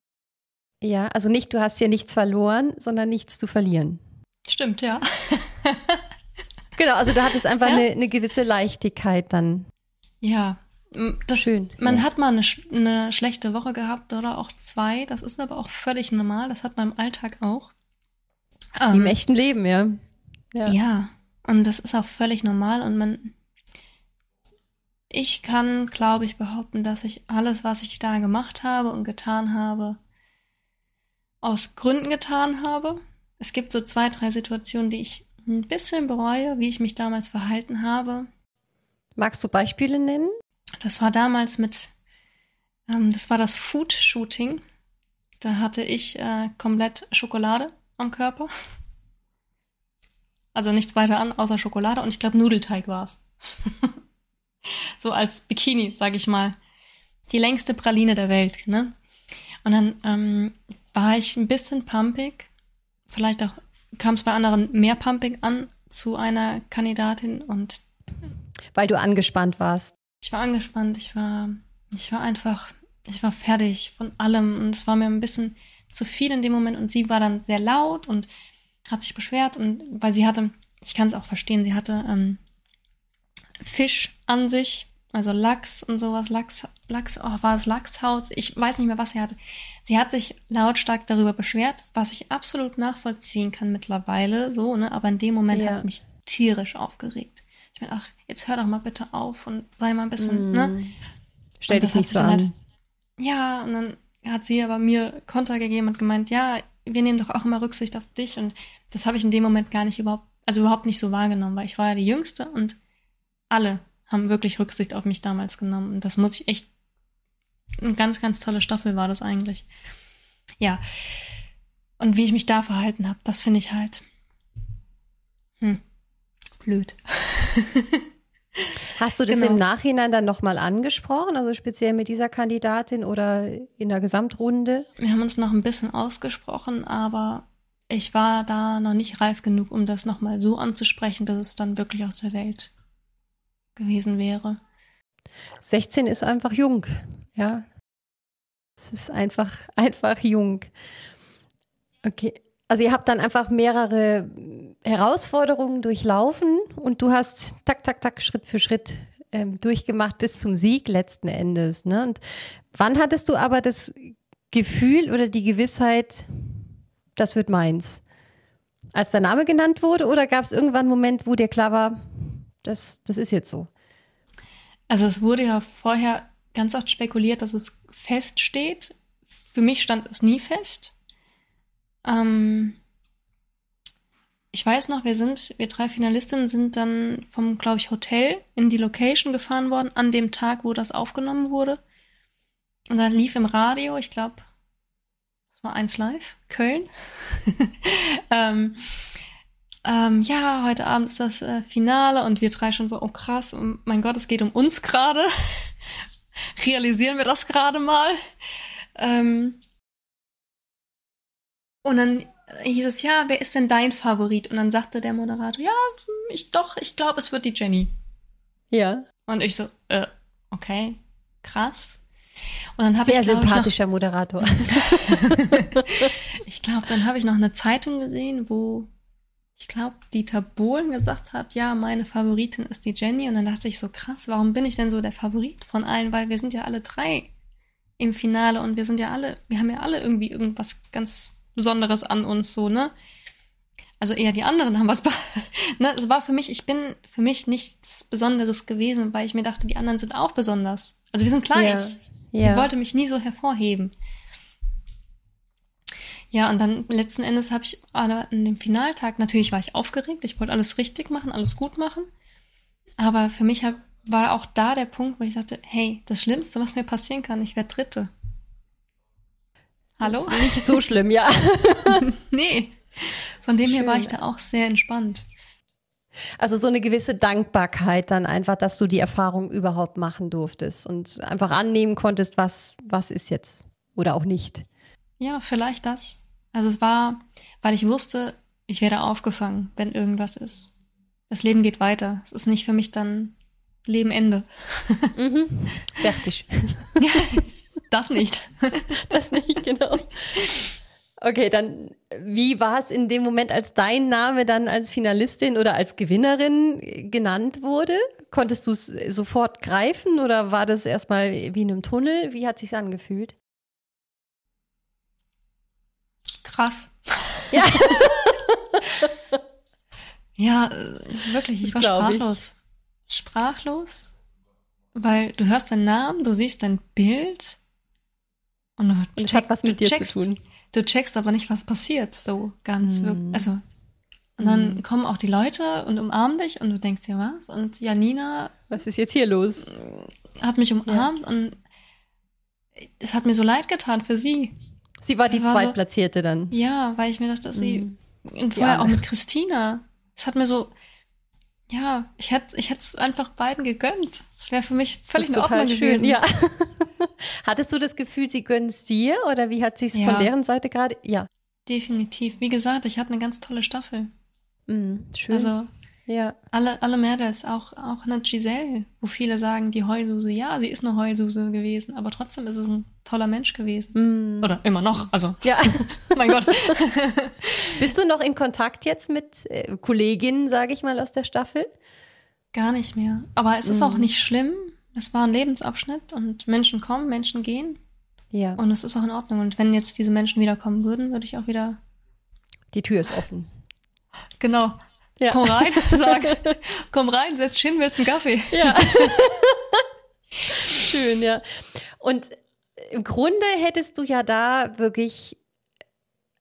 Ja, also nicht, du hast hier nichts verloren, sondern nichts zu verlieren. Stimmt, ja. genau, also da hat es einfach ja? eine, eine gewisse Leichtigkeit dann. Ja, das, Schön. Man ja. hat mal eine, eine schlechte Woche gehabt oder auch zwei. Das ist aber auch völlig normal. Das hat man im Alltag auch. Um, Im ähm, echten Leben, ja. ja. Ja. Und das ist auch völlig normal und man. Ich kann, glaube ich, behaupten, dass ich alles, was ich da gemacht habe und getan habe, aus Gründen getan habe. Es gibt so zwei, drei Situationen, die ich ein bisschen bereue, wie ich mich damals verhalten habe. Magst du Beispiele nennen? Das war damals mit, ähm, das war das Food-Shooting. Da hatte ich äh, komplett Schokolade am Körper. Also nichts weiter an, außer Schokolade und ich glaube Nudelteig war es. so als Bikini, sag ich mal. Die längste Praline der Welt, ne? Und dann ähm, war ich ein bisschen pumpig. Vielleicht auch kam es bei anderen mehr pumpig an zu einer Kandidatin und weil du angespannt warst ich war angespannt, ich war, ich war einfach, ich war fertig von allem und es war mir ein bisschen zu viel in dem Moment und sie war dann sehr laut und hat sich beschwert und weil sie hatte, ich kann es auch verstehen, sie hatte ähm, Fisch an sich, also Lachs und sowas, Lachs, Lachs, oh, war es Lachshaut? Ich weiß nicht mehr, was sie hatte. Sie hat sich lautstark darüber beschwert, was ich absolut nachvollziehen kann mittlerweile, so, ne, aber in dem Moment ja. hat es mich tierisch aufgeregt. Ich meine, ach, jetzt hör doch mal bitte auf und sei mal ein bisschen, mm. ne? Stell dich nicht so an. Halt, ja, und dann hat sie aber mir Konter gegeben und gemeint, ja, wir nehmen doch auch immer Rücksicht auf dich. Und das habe ich in dem Moment gar nicht überhaupt, also überhaupt nicht so wahrgenommen, weil ich war ja die Jüngste und alle haben wirklich Rücksicht auf mich damals genommen. Und das muss ich echt, eine ganz, ganz tolle Staffel war das eigentlich. Ja. Und wie ich mich da verhalten habe, das finde ich halt. Hm blöd. Hast du das genau. im Nachhinein dann nochmal angesprochen, also speziell mit dieser Kandidatin oder in der Gesamtrunde? Wir haben uns noch ein bisschen ausgesprochen, aber ich war da noch nicht reif genug, um das nochmal so anzusprechen, dass es dann wirklich aus der Welt gewesen wäre. 16 ist einfach jung, ja. Es ist einfach, einfach jung. Okay, also ihr habt dann einfach mehrere Herausforderungen durchlaufen und du hast tak, tak, tak, Schritt für Schritt ähm, durchgemacht bis zum Sieg letzten Endes. Ne? Und wann hattest du aber das Gefühl oder die Gewissheit, das wird meins? Als dein Name genannt wurde oder gab es irgendwann einen Moment, wo dir klar war, das, das ist jetzt so? Also es wurde ja vorher ganz oft spekuliert, dass es feststeht. Für mich stand es nie fest. Ähm, ich weiß noch, wir sind, wir drei Finalistinnen sind dann vom, glaube ich, Hotel in die Location gefahren worden, an dem Tag, wo das aufgenommen wurde. Und dann lief im Radio, ich glaube, das war eins live, Köln. ähm, ähm, ja, heute Abend ist das äh, Finale und wir drei schon so, oh krass, um, mein Gott, es geht um uns gerade. Realisieren wir das gerade mal? Ähm, und dann hieß es, ja, wer ist denn dein Favorit? Und dann sagte der Moderator, ja, ich doch, ich glaube, es wird die Jenny. Ja. Und ich so, äh, okay, krass. Und dann Sehr ich, sympathischer ich noch, Moderator. ich glaube, dann habe ich noch eine Zeitung gesehen, wo ich glaube, Dieter Bohlen gesagt hat, ja, meine Favoritin ist die Jenny. Und dann dachte ich so, krass, warum bin ich denn so der Favorit von allen? Weil wir sind ja alle drei im Finale und wir sind ja alle, wir haben ja alle irgendwie irgendwas ganz Besonderes an uns, so, ne? Also eher die anderen haben was. ne? Es war für mich, ich bin für mich nichts Besonderes gewesen, weil ich mir dachte, die anderen sind auch besonders. Also wir sind gleich. Ja. ja. Ich wollte mich nie so hervorheben. Ja, und dann letzten Endes habe ich ah, an dem Finaltag, natürlich war ich aufgeregt, ich wollte alles richtig machen, alles gut machen. Aber für mich hab, war auch da der Punkt, wo ich dachte, hey, das Schlimmste, was mir passieren kann, ich werde Dritte. Hallo? Ist nicht so schlimm, ja. nee. Von dem Schön. her war ich da auch sehr entspannt. Also so eine gewisse Dankbarkeit dann einfach, dass du die Erfahrung überhaupt machen durftest und einfach annehmen konntest, was, was ist jetzt oder auch nicht. Ja, vielleicht das. Also es war, weil ich wusste, ich werde aufgefangen, wenn irgendwas ist. Das Leben geht weiter. Es ist nicht für mich dann Leben Ende. Mhm. Fertig. Das nicht. das nicht, genau. Okay, dann wie war es in dem Moment, als dein Name dann als Finalistin oder als Gewinnerin genannt wurde? Konntest du es sofort greifen oder war das erstmal wie in einem Tunnel? Wie hat sich angefühlt? Krass. Ja. ja, wirklich, ich das war sprachlos. Ich. Sprachlos, weil du hörst deinen Namen, du siehst dein Bild und, und es hat was mit dir checkst, zu tun. Du checkst aber nicht, was passiert, so ganz mm. Hm. wirklich. Also, und dann mm. kommen auch die Leute und umarmen dich und du denkst dir was? Und Janina. Was ist jetzt hier los? Hat mich umarmt ja. und es hat mir so leid getan für sie. Sie war das die war Zweitplatzierte so, dann. Ja, weil ich mir dachte, dass sie. Mm. Und vorher ja. auch mit Christina. Es hat mir so, ja, ich hätte ich es einfach beiden gegönnt. Das wäre für mich völlig total schön. Gewesen. Ja. Hattest du das Gefühl, sie gönnen es dir oder wie hat sich ja. von deren Seite gerade? Ja. Definitiv. Wie gesagt, ich hatte eine ganz tolle Staffel. Mm, schön. Also ja. Alle, alle Mädels, auch, auch eine Giselle, wo viele sagen, die Heulsuse, ja, sie ist eine Heulsuse gewesen, aber trotzdem ist es ein toller Mensch gewesen. Mm. Oder immer noch, also. Ja. mein Gott. Bist du noch in Kontakt jetzt mit äh, Kolleginnen, sage ich mal, aus der Staffel? Gar nicht mehr. Aber es ist mm. auch nicht schlimm. Es war ein Lebensabschnitt und Menschen kommen, Menschen gehen. Ja. Und es ist auch in Ordnung. Und wenn jetzt diese Menschen wiederkommen würden, würde ich auch wieder. Die Tür ist offen. Genau. Ja. Komm rein, sag, komm rein, setz dich hin, willst einen Kaffee. Ja. Schön, ja. Und im Grunde hättest du ja da wirklich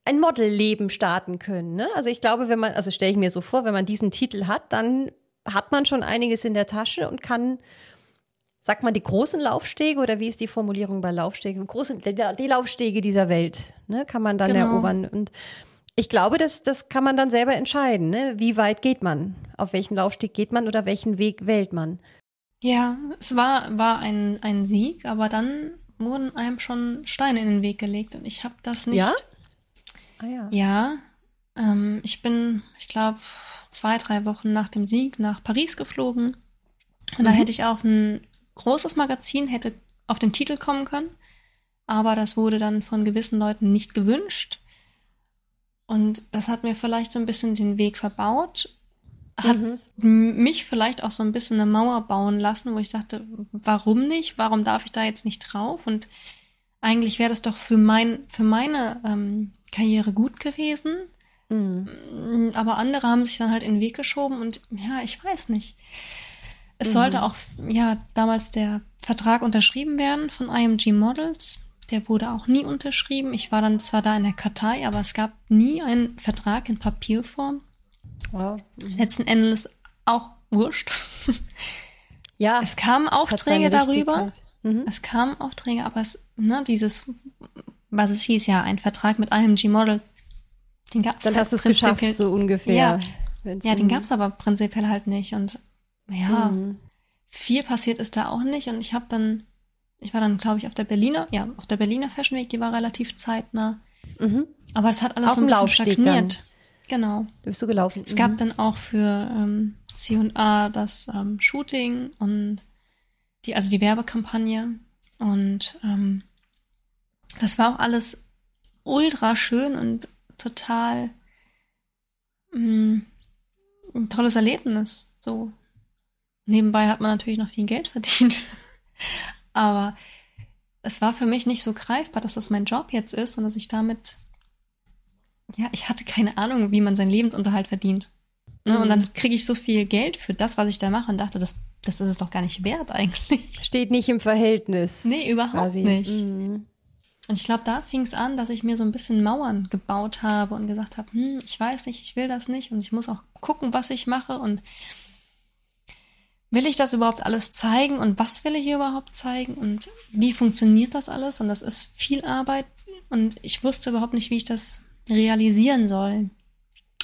ein Modelleben starten können. Ne? Also ich glaube, wenn man, also stelle ich mir so vor, wenn man diesen Titel hat, dann hat man schon einiges in der Tasche und kann, sagt man, die großen Laufstege oder wie ist die Formulierung bei Laufstegen? Große, die Laufstege dieser Welt ne, kann man dann genau. erobern. Und ich glaube, das, das kann man dann selber entscheiden. Ne? Wie weit geht man? Auf welchen Laufsteg geht man oder welchen Weg wählt man? Ja, es war, war ein, ein Sieg, aber dann wurden einem schon Steine in den Weg gelegt und ich habe das nicht. Ja? Ah, ja. ja ähm, ich bin, ich glaube, zwei, drei Wochen nach dem Sieg nach Paris geflogen. Und mhm. da hätte ich auf ein großes Magazin, hätte auf den Titel kommen können. Aber das wurde dann von gewissen Leuten nicht gewünscht. Und das hat mir vielleicht so ein bisschen den Weg verbaut, hat mhm. mich vielleicht auch so ein bisschen eine Mauer bauen lassen, wo ich dachte, warum nicht? Warum darf ich da jetzt nicht drauf? Und eigentlich wäre das doch für mein, für meine ähm, Karriere gut gewesen. Mhm. Aber andere haben sich dann halt in den Weg geschoben und ja, ich weiß nicht. Es mhm. sollte auch, ja, damals der Vertrag unterschrieben werden von IMG Models. Der wurde auch nie unterschrieben. Ich war dann zwar da in der Kartei, aber es gab nie einen Vertrag in Papierform. Wow. Mhm. Letzten Endes auch wurscht. Ja. Es kamen Aufträge darüber. Mhm. Es kamen Aufträge, aber es, ne, dieses, was es hieß, ja, ein Vertrag mit IMG Models. Den gab gab's Dann halt hast du es geschafft, so ungefähr. Ja, ja den mhm. gab es aber prinzipiell halt nicht. Und ja, mhm. viel passiert ist da auch nicht. Und ich habe dann ich war dann, glaube ich, auf der Berliner, ja, auf der Berliner Fashion Week, die war relativ zeitnah. Mhm. Aber es hat alles auf so ein bisschen Laufsteg stagniert. Dann. Genau. Da bist du gelaufen. Es mhm. gab dann auch für ähm, C&A das ähm, Shooting und die, also die Werbekampagne. Und ähm, das war auch alles ultra schön und total mh, mm, ein tolles Erlebnis. So. Nebenbei hat man natürlich noch viel Geld verdient. Aber es war für mich nicht so greifbar, dass das mein Job jetzt ist und dass ich damit, ja, ich hatte keine Ahnung, wie man seinen Lebensunterhalt verdient. Mhm. Und dann mhm. kriege ich so viel Geld für das, was ich da mache und dachte, das, das ist es doch gar nicht wert eigentlich. Steht nicht im Verhältnis. Nee, überhaupt quasi. nicht. Mhm. Und ich glaube, da fing es an, dass ich mir so ein bisschen Mauern gebaut habe und gesagt habe, hm, ich weiß nicht, ich will das nicht und ich muss auch gucken, was ich mache und will ich das überhaupt alles zeigen und was will ich hier überhaupt zeigen und wie funktioniert das alles? Und das ist viel Arbeit und ich wusste überhaupt nicht, wie ich das realisieren soll.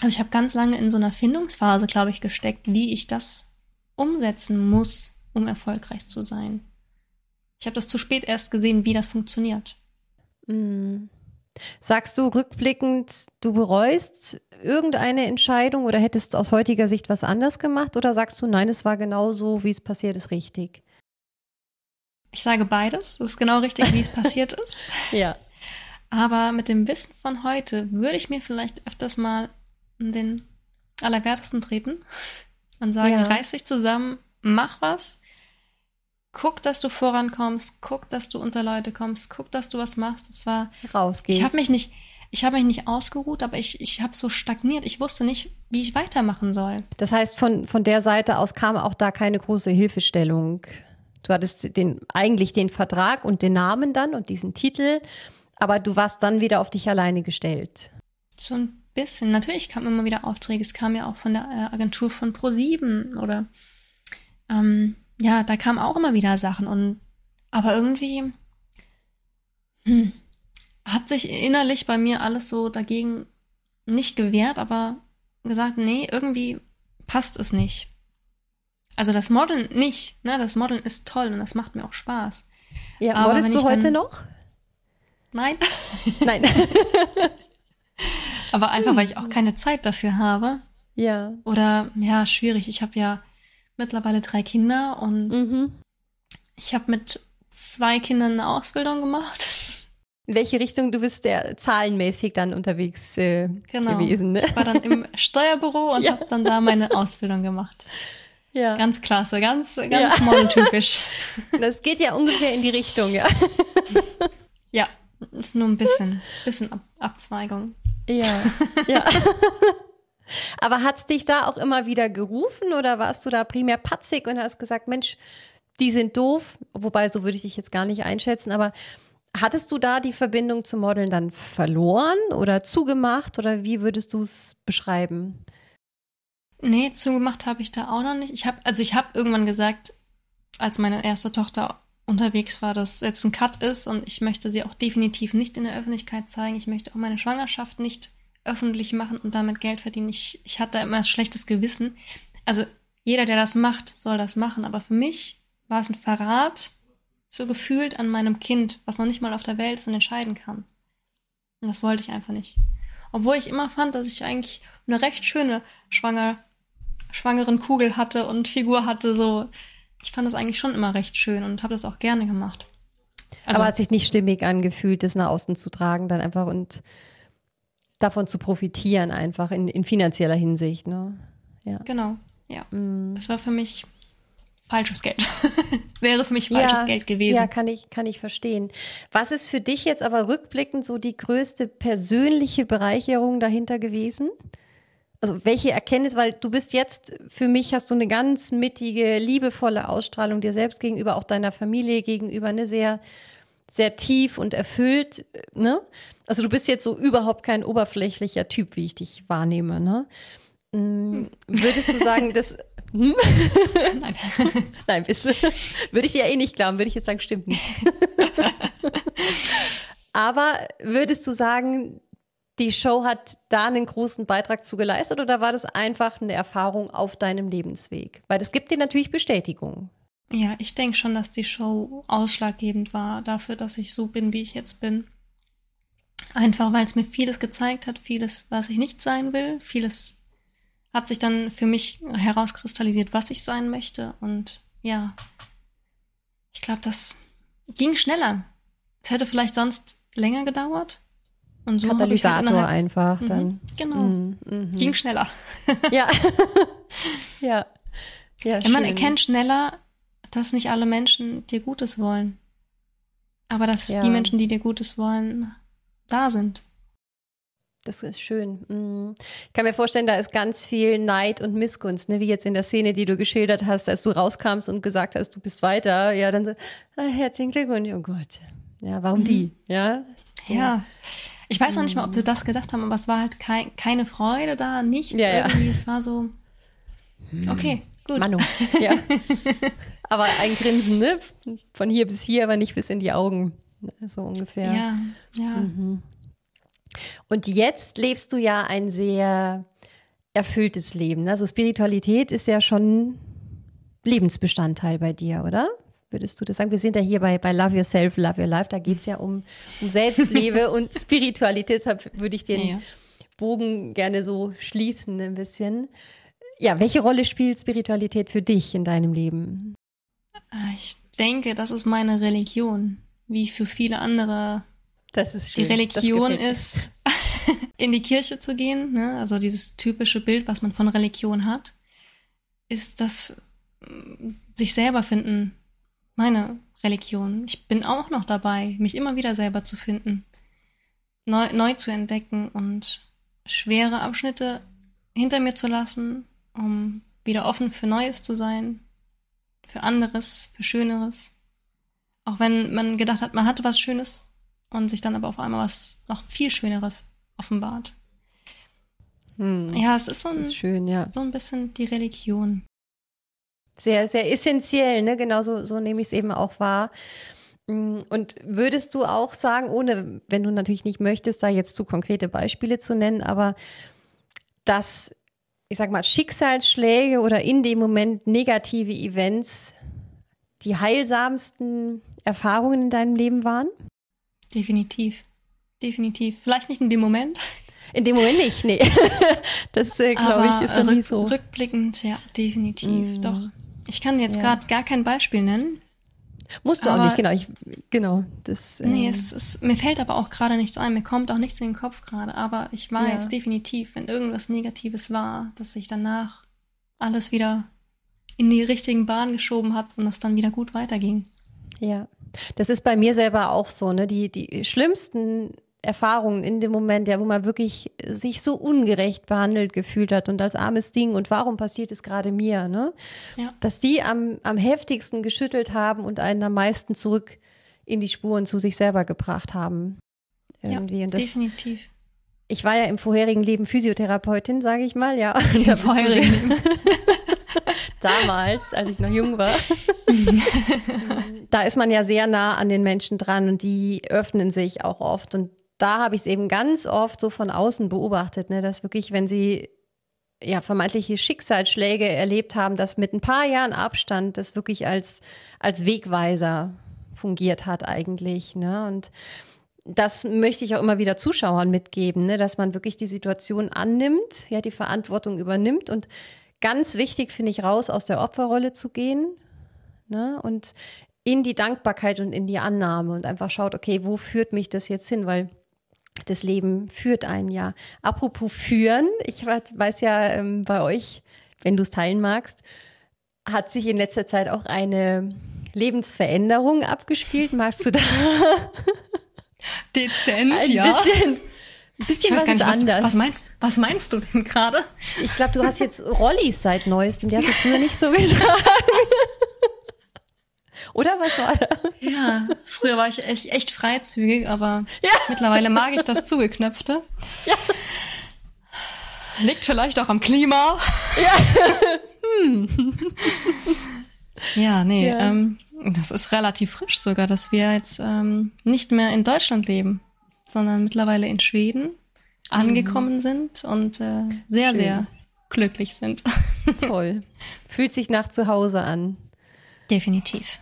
Also ich habe ganz lange in so einer Findungsphase, glaube ich, gesteckt, wie ich das umsetzen muss, um erfolgreich zu sein. Ich habe das zu spät erst gesehen, wie das funktioniert. Mm. Sagst du rückblickend, du bereust irgendeine Entscheidung oder hättest aus heutiger Sicht was anders gemacht? Oder sagst du, nein, es war genau so, wie es passiert ist, richtig? Ich sage beides. es ist genau richtig, wie es passiert ist. Ja. Aber mit dem Wissen von heute würde ich mir vielleicht öfters mal in den Allerwertesten treten und sagen, ja. reiß dich zusammen, mach was, guck, dass du vorankommst, guck, dass du unter Leute kommst, guck, dass du was machst. Es war rausgehst. Ich habe mich nicht ich habe mich nicht ausgeruht, aber ich, ich habe so stagniert. Ich wusste nicht, wie ich weitermachen soll. Das heißt, von, von der Seite aus kam auch da keine große Hilfestellung. Du hattest den, eigentlich den Vertrag und den Namen dann und diesen Titel, aber du warst dann wieder auf dich alleine gestellt. So ein bisschen. Natürlich kamen immer wieder Aufträge. Es kam ja auch von der äh, Agentur von ProSieben oder ähm, ja, da kamen auch immer wieder Sachen und aber irgendwie hm, hat sich innerlich bei mir alles so dagegen nicht gewehrt, aber gesagt, nee, irgendwie passt es nicht. Also das Modeln nicht, ne? Das Modeln ist toll und das macht mir auch Spaß. Ja, aber modelst du heute noch? Nein. Nein. aber einfach, weil ich auch keine Zeit dafür habe. Ja. Oder ja, schwierig. Ich habe ja mittlerweile drei Kinder und mhm. ich habe mit zwei Kindern eine Ausbildung gemacht. In welche Richtung du bist der zahlenmäßig dann unterwegs äh, genau. gewesen? Ne? Ich war dann im Steuerbüro und ja. habe dann da meine Ausbildung gemacht. Ja. Ganz klasse, ganz, ganz ja. monotypisch. Das geht ja ungefähr in die Richtung, ja. Ja, ist nur ein bisschen, bisschen Ab Abzweigung. Ja, ja. Aber hat's dich da auch immer wieder gerufen oder warst du da primär patzig und hast gesagt, Mensch, die sind doof? Wobei, so würde ich dich jetzt gar nicht einschätzen, aber hattest du da die Verbindung zum Modeln dann verloren oder zugemacht oder wie würdest du es beschreiben? Nee, zugemacht habe ich da auch noch nicht. Ich habe also ich habe irgendwann gesagt, als meine erste Tochter unterwegs war, dass jetzt ein Cut ist und ich möchte sie auch definitiv nicht in der Öffentlichkeit zeigen. Ich möchte auch meine Schwangerschaft nicht öffentlich machen und damit Geld verdienen. Ich, ich hatte immer ein schlechtes Gewissen. Also jeder, der das macht, soll das machen. Aber für mich war es ein Verrat, so gefühlt an meinem Kind, was noch nicht mal auf der Welt ist und entscheiden kann. Und das wollte ich einfach nicht. Obwohl ich immer fand, dass ich eigentlich eine recht schöne schwanger, schwangeren Kugel hatte und Figur hatte. So, ich fand das eigentlich schon immer recht schön und habe das auch gerne gemacht. Also, Aber hat sich nicht stimmig angefühlt, das nach außen zu tragen, dann einfach und davon zu profitieren, einfach in, in finanzieller Hinsicht. Ne? Ja. Genau, ja. Mm. Das war für mich falsches Geld. Wäre für mich falsches ja, Geld gewesen. Ja, kann ich, kann ich verstehen. Was ist für dich jetzt aber rückblickend so die größte persönliche Bereicherung dahinter gewesen? Also welche Erkenntnis, weil du bist jetzt, für mich hast du eine ganz mittige, liebevolle Ausstrahlung dir selbst gegenüber, auch deiner Familie gegenüber, eine sehr sehr tief und erfüllt, ne? Also du bist jetzt so überhaupt kein oberflächlicher Typ, wie ich dich wahrnehme, ne? Mm, würdest du sagen, dass hm? Nein. Nein, bist du. Würde ich dir ja eh nicht glauben, würde ich jetzt sagen, stimmt nicht. Aber würdest du sagen, die Show hat da einen großen Beitrag zu geleistet oder war das einfach eine Erfahrung auf deinem Lebensweg? Weil das gibt dir natürlich Bestätigung. Ja, ich denke schon, dass die Show ausschlaggebend war dafür, dass ich so bin, wie ich jetzt bin. Einfach weil es mir vieles gezeigt hat, vieles, was ich nicht sein will, vieles hat sich dann für mich herauskristallisiert, was ich sein möchte. Und ja, ich glaube, das ging schneller. Es hätte vielleicht sonst länger gedauert. Und so halt Katalysator halt einfach mhm, dann. Genau. Mhm, mhm. Ging schneller. ja. ja. Ja, schön. man erkennt schneller, dass nicht alle Menschen dir Gutes wollen. Aber dass ja. die Menschen, die dir Gutes wollen, da sind. Das ist schön. Mhm. Ich kann mir vorstellen, da ist ganz viel Neid und Missgunst, ne? wie jetzt in der Szene, die du geschildert hast, als du rauskamst und gesagt hast, du bist weiter. Ja, dann so, ah, herzlichen Glückwunsch, oh Gott. Ja, warum mhm. die? Ja. So. Ja. Ich weiß noch nicht mal, ob sie mhm. das gedacht haben, aber es war halt kein, keine Freude da, nichts. Ja, ja. Es war so, mhm. okay, Gut. Manu. Ja. aber ein Grinsen, ne? Von hier bis hier, aber nicht bis in die Augen. So ungefähr. Ja, ja. Mhm. Und jetzt lebst du ja ein sehr erfülltes Leben. Also Spiritualität ist ja schon Lebensbestandteil bei dir, oder? Würdest du das sagen? Wir sind ja hier bei, bei Love Yourself, Love Your Life. Da geht es ja um, um Selbstliebe und Spiritualität. Deshalb würde ich den ja, Bogen gerne so schließen ein bisschen. Ja, welche Rolle spielt Spiritualität für dich in deinem Leben? Ah, ich denke, das ist meine Religion, wie für viele andere. Das ist schön. Die Religion ist, in die Kirche zu gehen, ne? also dieses typische Bild, was man von Religion hat, ist das mm, sich selber finden, meine Religion. Ich bin auch noch dabei, mich immer wieder selber zu finden, neu, neu zu entdecken und schwere Abschnitte hinter mir zu lassen, um wieder offen für Neues zu sein, für anderes, für Schöneres. Auch wenn man gedacht hat, man hatte was Schönes und sich dann aber auf einmal was noch viel Schöneres offenbart. Hm. Ja, es ist so ein, ist schön, ja. so ein bisschen die Religion. Sehr, sehr essentiell, ne? Genau so, so nehme ich es eben auch wahr. Hm, und würdest du auch sagen, ohne, wenn du natürlich nicht möchtest, da jetzt zu konkrete Beispiele zu nennen, aber dass ich sag mal, Schicksalsschläge oder in dem Moment negative Events die heilsamsten Erfahrungen in deinem Leben waren? Definitiv. Definitiv. Vielleicht nicht in dem Moment. In dem Moment nicht, nee. Das, äh, glaube ich, ist rück, nie so. Rückblickend, ja, definitiv. Mm. Doch. Ich kann jetzt ja. gerade gar kein Beispiel nennen, Musst du aber, auch nicht, genau. Ich, genau das, ähm, nee, es mir fällt aber auch gerade nichts ein. Mir kommt auch nichts in den Kopf gerade. Aber ich weiß ja. definitiv, wenn irgendwas Negatives war, dass sich danach alles wieder in die richtigen Bahnen geschoben hat und das dann wieder gut weiterging. Ja, das ist bei mir selber auch so. Ne? Die, die schlimmsten Erfahrungen in dem Moment, ja, wo man wirklich sich so ungerecht behandelt gefühlt hat und als armes Ding und warum passiert es gerade mir, ne? Ja. Dass die am, am heftigsten geschüttelt haben und einen am meisten zurück in die Spuren zu sich selber gebracht haben. Irgendwie. Ja, und das, definitiv. Ich war ja im vorherigen Leben Physiotherapeutin, sage ich mal, ja. Und Im vorherigen Leben. damals, als ich noch jung war. da ist man ja sehr nah an den Menschen dran und die öffnen sich auch oft und da habe ich es eben ganz oft so von außen beobachtet, ne, dass wirklich, wenn sie ja, vermeintliche Schicksalsschläge erlebt haben, dass mit ein paar Jahren Abstand das wirklich als, als Wegweiser fungiert hat eigentlich. Ne? Und das möchte ich auch immer wieder Zuschauern mitgeben, ne? dass man wirklich die Situation annimmt, ja, die Verantwortung übernimmt und ganz wichtig finde ich raus, aus der Opferrolle zu gehen ne? und in die Dankbarkeit und in die Annahme und einfach schaut, okay, wo führt mich das jetzt hin? Weil das Leben führt einen ja. Apropos führen, ich weiß ja ähm, bei euch, wenn du es teilen magst, hat sich in letzter Zeit auch eine Lebensveränderung abgespielt. Magst du da? Dezent, ein ja. Bisschen, ein bisschen was nicht, ist was, anders. Was meinst, was meinst du denn gerade? Ich glaube, du hast jetzt Rollis seit neuestem. Die hast du früher nicht so gesagt. Oder was war da? Ja, früher war ich echt, echt freizügig, aber ja. mittlerweile mag ich das Zugeknöpfte. Ja. Liegt vielleicht auch am Klima. Ja. hm. Ja, nee, ja. Ähm, das ist relativ frisch sogar, dass wir jetzt ähm, nicht mehr in Deutschland leben, sondern mittlerweile in Schweden angekommen mhm. sind und äh, sehr, Schön. sehr glücklich sind. Toll. Fühlt sich nach Zuhause an. Definitiv.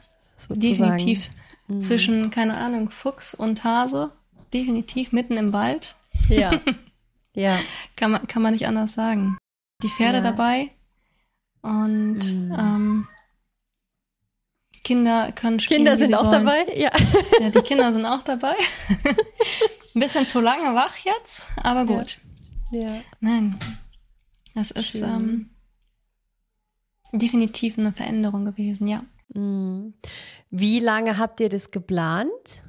Sozusagen. Definitiv. Mhm. Zwischen, keine Ahnung, Fuchs und Hase. Definitiv mitten im Wald. Ja. ja. Kann man, kann man nicht anders sagen. Die Pferde ja. dabei und mhm. ähm, Kinder können spielen. Kinder sind auch wollen. dabei, ja. ja. Die Kinder sind auch dabei. Ein bisschen zu lange wach jetzt, aber gut. Ja. ja. Nein. Das ist ähm, definitiv eine Veränderung gewesen, ja. Hm. Wie lange habt ihr das geplant?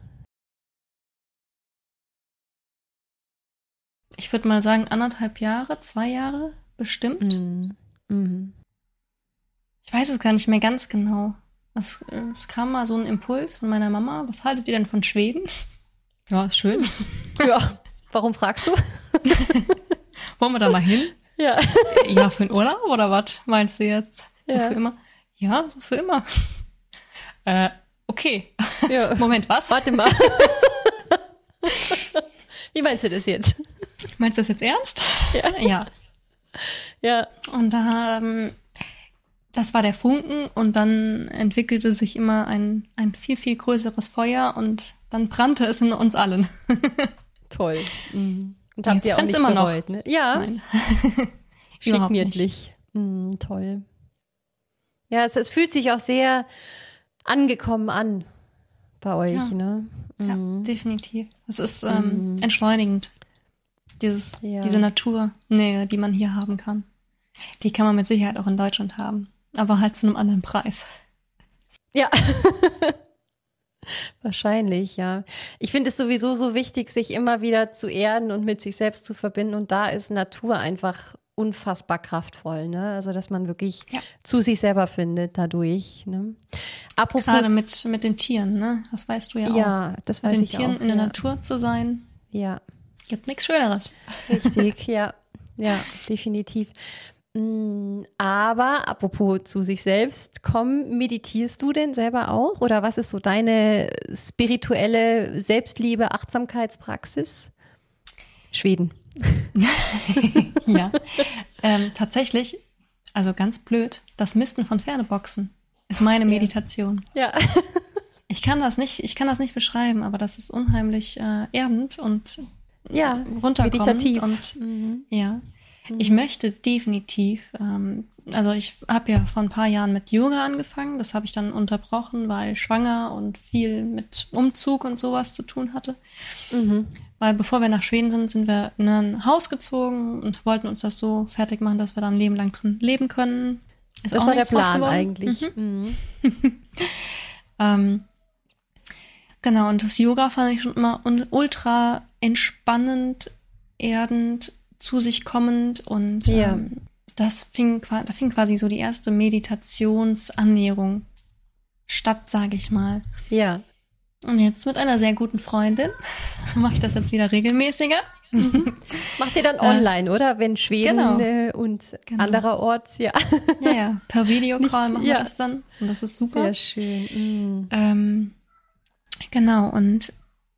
Ich würde mal sagen, anderthalb Jahre, zwei Jahre bestimmt. Mhm. Mhm. Ich weiß es gar nicht mehr ganz genau. Es, es, kam mal so ein Impuls von meiner Mama. Was haltet ihr denn von Schweden? Ja, ist schön. ja, warum fragst du? Wollen wir da mal hin? Ja. ja, für den Urlaub oder was meinst du jetzt? Ja. Für immer ja, so für immer. Äh, okay. Ja. Moment, was? Warte mal. Wie meinst du das jetzt? Meinst du das jetzt ernst? Ja. Ja. ja. Und da, ähm, das war der Funken und dann entwickelte sich immer ein, ein viel, viel größeres Feuer und dann brannte es in uns allen. Toll. Mhm. Und habt ihr auch nicht immer bereut, noch. Ne? Ja. Schickmiertlich. Mhm, toll. Ja, es, es fühlt sich auch sehr angekommen an bei euch, ja. ne? Mhm. Ja, definitiv. Es ist ähm, mhm. entschleunigend. Dieses, ja. Diese Naturnähe, die man hier haben kann. Die kann man mit Sicherheit auch in Deutschland haben. Aber halt zu einem anderen Preis. Ja. Wahrscheinlich, ja. Ich finde es sowieso so wichtig, sich immer wieder zu erden und mit sich selbst zu verbinden. Und da ist Natur einfach unfassbar kraftvoll. Ne? Also, dass man wirklich ja. zu sich selber findet dadurch. Ne? Apropos Gerade mit, mit den Tieren, ne? das weißt du ja, auch. Ja, das weiß mit den Tieren in der ja. Natur zu sein. Ja. Gibt nichts Schöneres. Richtig, ja. Ja, definitiv. Mm, aber apropos zu sich selbst kommen, meditierst du denn selber auch? Oder was ist so deine spirituelle Selbstliebe, Achtsamkeitspraxis? Schweden. ja, ähm, tatsächlich, also ganz blöd, das Misten von Pferdeboxen ist meine Meditation. Ja. ja. ich kann das nicht, ich kann das nicht beschreiben, aber das ist unheimlich äh, erdend und ja, runterkommend meditativ. und mhm. ja. Mhm. Ich möchte definitiv, ähm, also ich habe ja vor ein paar Jahren mit Yoga angefangen, das habe ich dann unterbrochen, weil ich schwanger und viel mit Umzug und sowas zu tun hatte. Mhm. Weil bevor wir nach Schweden sind, sind wir in ein Haus gezogen und wollten uns das so fertig machen, dass wir dann ein Leben lang drin leben können. Ist das war der Plan eigentlich. Mhm. Mhm. ähm, genau, und das Yoga fand ich schon immer ultra entspannend, erdend, zu sich kommend und ja. ähm, das fing, da fing quasi so die erste Meditationsannäherung statt, sage ich mal. Ja. Und jetzt mit einer sehr guten Freundin mache ich das jetzt wieder regelmäßiger. Mhm. Macht ihr dann äh, online, äh, oder? Wenn Schweden genau, äh, und genau. Ort, ja. ja, ja, per Videocall machen ja. wir das dann. Und das ist super. Sehr schön. Mm. Ähm, genau, und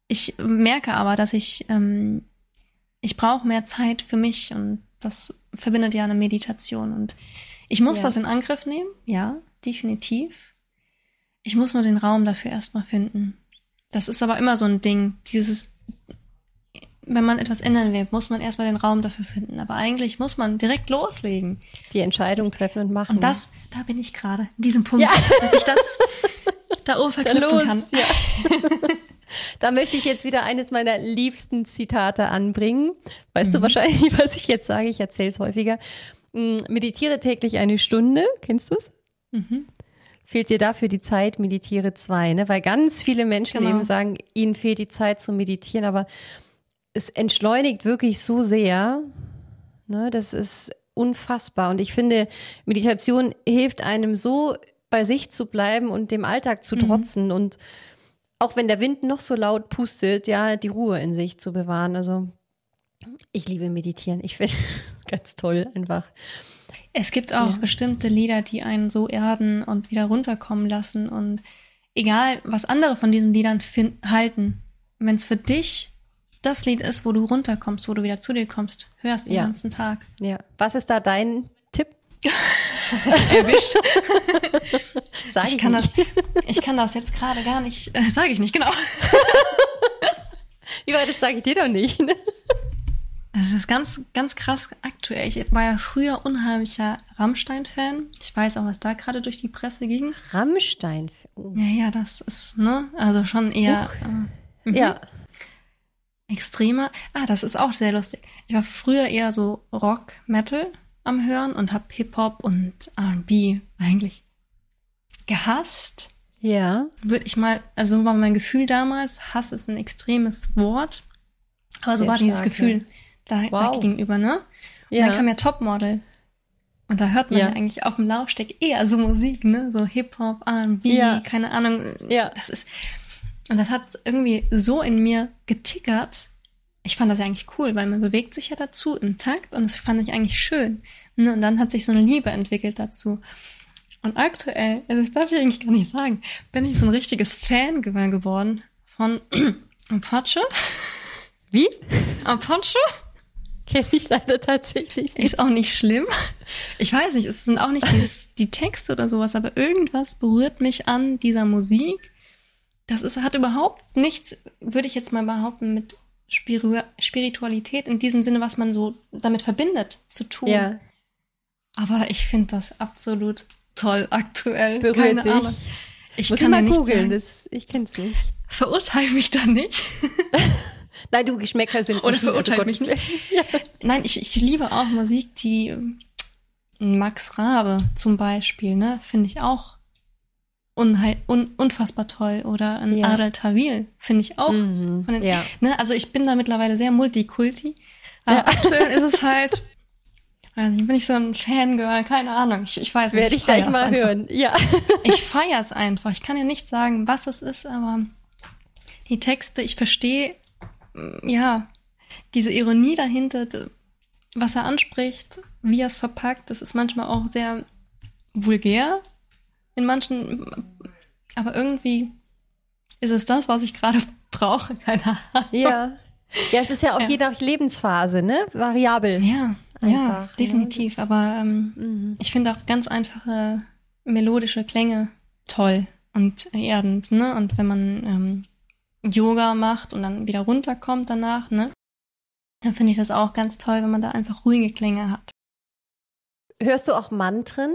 ich merke aber, dass ich, ähm, ich brauche mehr Zeit für mich und das verbindet ja eine Meditation. Und ich muss ja. das in Angriff nehmen, ja, definitiv. Ich muss nur den Raum dafür erstmal finden. Das ist aber immer so ein Ding, dieses, wenn man etwas ändern will, muss man erstmal den Raum dafür finden. Aber eigentlich muss man direkt loslegen. Die Entscheidung treffen und machen. Und das, da bin ich gerade, in diesem Punkt, ja. dass ich das da oben verknüpfen los, kann. Ja. Da möchte ich jetzt wieder eines meiner liebsten Zitate anbringen. Weißt mhm. du wahrscheinlich, was ich jetzt sage? Ich erzähle es häufiger. Hm, meditiere täglich eine Stunde. Kennst du es? Mhm fehlt dir dafür die Zeit, meditiere zwei, ne? Weil ganz viele Menschen genau. eben sagen, ihnen fehlt die Zeit zu meditieren, aber es entschleunigt wirklich so sehr, ne? Das ist unfassbar. Und ich finde, Meditation hilft einem so, bei sich zu bleiben und dem Alltag zu mhm. trotzen mhm. und auch wenn der Wind noch so laut pustet, ja, die Ruhe in sich zu bewahren. Also ich liebe meditieren. Ich finde ganz toll einfach. Es gibt auch ja. bestimmte Lieder, die einen so erden und wieder runterkommen lassen. Und egal, was andere von diesen Liedern halten, wenn es für dich das Lied ist, wo du runterkommst, wo du wieder zu dir kommst, hörst den ja. ganzen Tag. Ja. Was ist da dein Tipp? Erwischt. sag ich, ich kann nicht. das. Ich kann das jetzt gerade gar nicht. Äh, sage ich nicht genau. Wie weit das sage ich dir doch nicht. Ne? Es ist ganz, ganz krass aktuell. Ich war ja früher unheimlicher Rammstein-Fan. Ich weiß auch, was da gerade durch die Presse ging. Rammstein? Oh. Ja, ja, das ist, ne? Also schon eher. Äh, mhm. ja. Extremer. Ah, das ist auch sehr lustig. Ich war früher eher so Rock, Metal am Hören und hab Hip-Hop und RB eigentlich gehasst. Ja. Würde ich mal, also war mein Gefühl damals, Hass ist ein extremes Wort. Aber so war stark, dieses Gefühl. Ne? da, wow. da gegenüber, ne? Und ja. dann kam ja Topmodel. Und da hört man ja. ja eigentlich auf dem Laufsteg eher so Musik, ne? So Hip-Hop, R&B, ja. keine Ahnung. Ja. Das ist, und das hat irgendwie so in mir getickert. Ich fand das ja eigentlich cool, weil man bewegt sich ja dazu im Takt und das fand ich eigentlich schön. Ne? Und dann hat sich so eine Liebe entwickelt dazu. Und aktuell, das darf ich eigentlich gar nicht sagen, bin ich so ein richtiges Fan geworden von Apache. Wie? Apache? Kenne ich leider tatsächlich nicht. Ist auch nicht schlimm. Ich weiß nicht, es sind auch nicht die, die Texte oder sowas, aber irgendwas berührt mich an dieser Musik. Das ist, hat überhaupt nichts, würde ich jetzt mal behaupten, mit Spiritu Spiritualität in diesem Sinne, was man so damit verbindet, zu tun. Ja. Aber ich finde das absolut toll aktuell. Berührt Keine dich. Ahnung. Ich muss kann mal googeln, ich kenne es nicht. Verurteile mich da nicht. Nein, du, Geschmäcker sind Oder verschieden. Also Nein, ich, ich liebe auch Musik, die ähm, Max Rabe zum Beispiel, ne, finde ich auch unheil, un, unfassbar toll. Oder ein ja. Adel Tawil finde ich auch. Mhm, den, ja. ne, also ich bin da mittlerweile sehr multikulti. Aber ja. aktuell ist es halt, also bin ich so ein Fangirl, keine Ahnung, ich, ich weiß nicht. Werde ich, ich gleich mal einfach. hören, ja. ich feiere es einfach. Ich kann ja nicht sagen, was es ist, aber die Texte, ich verstehe Mm. ja, diese Ironie dahinter, was er anspricht, wie er es verpackt, das ist manchmal auch sehr vulgär in manchen, aber irgendwie ist es das, was ich gerade brauche, keine Ahnung. Ja. Ja, es ist ja auch ja. je nach Lebensphase, ne? Variabel. Ja, einfach. ja, ne? definitiv. Ja, aber ähm, mhm. ich finde auch ganz einfache melodische Klänge toll und erdend, ne? Und wenn man ähm, Yoga macht und dann wieder runterkommt danach, ne? Dann finde ich das auch ganz toll, wenn man da einfach ruhige Klänge hat. Hörst du auch Mantren?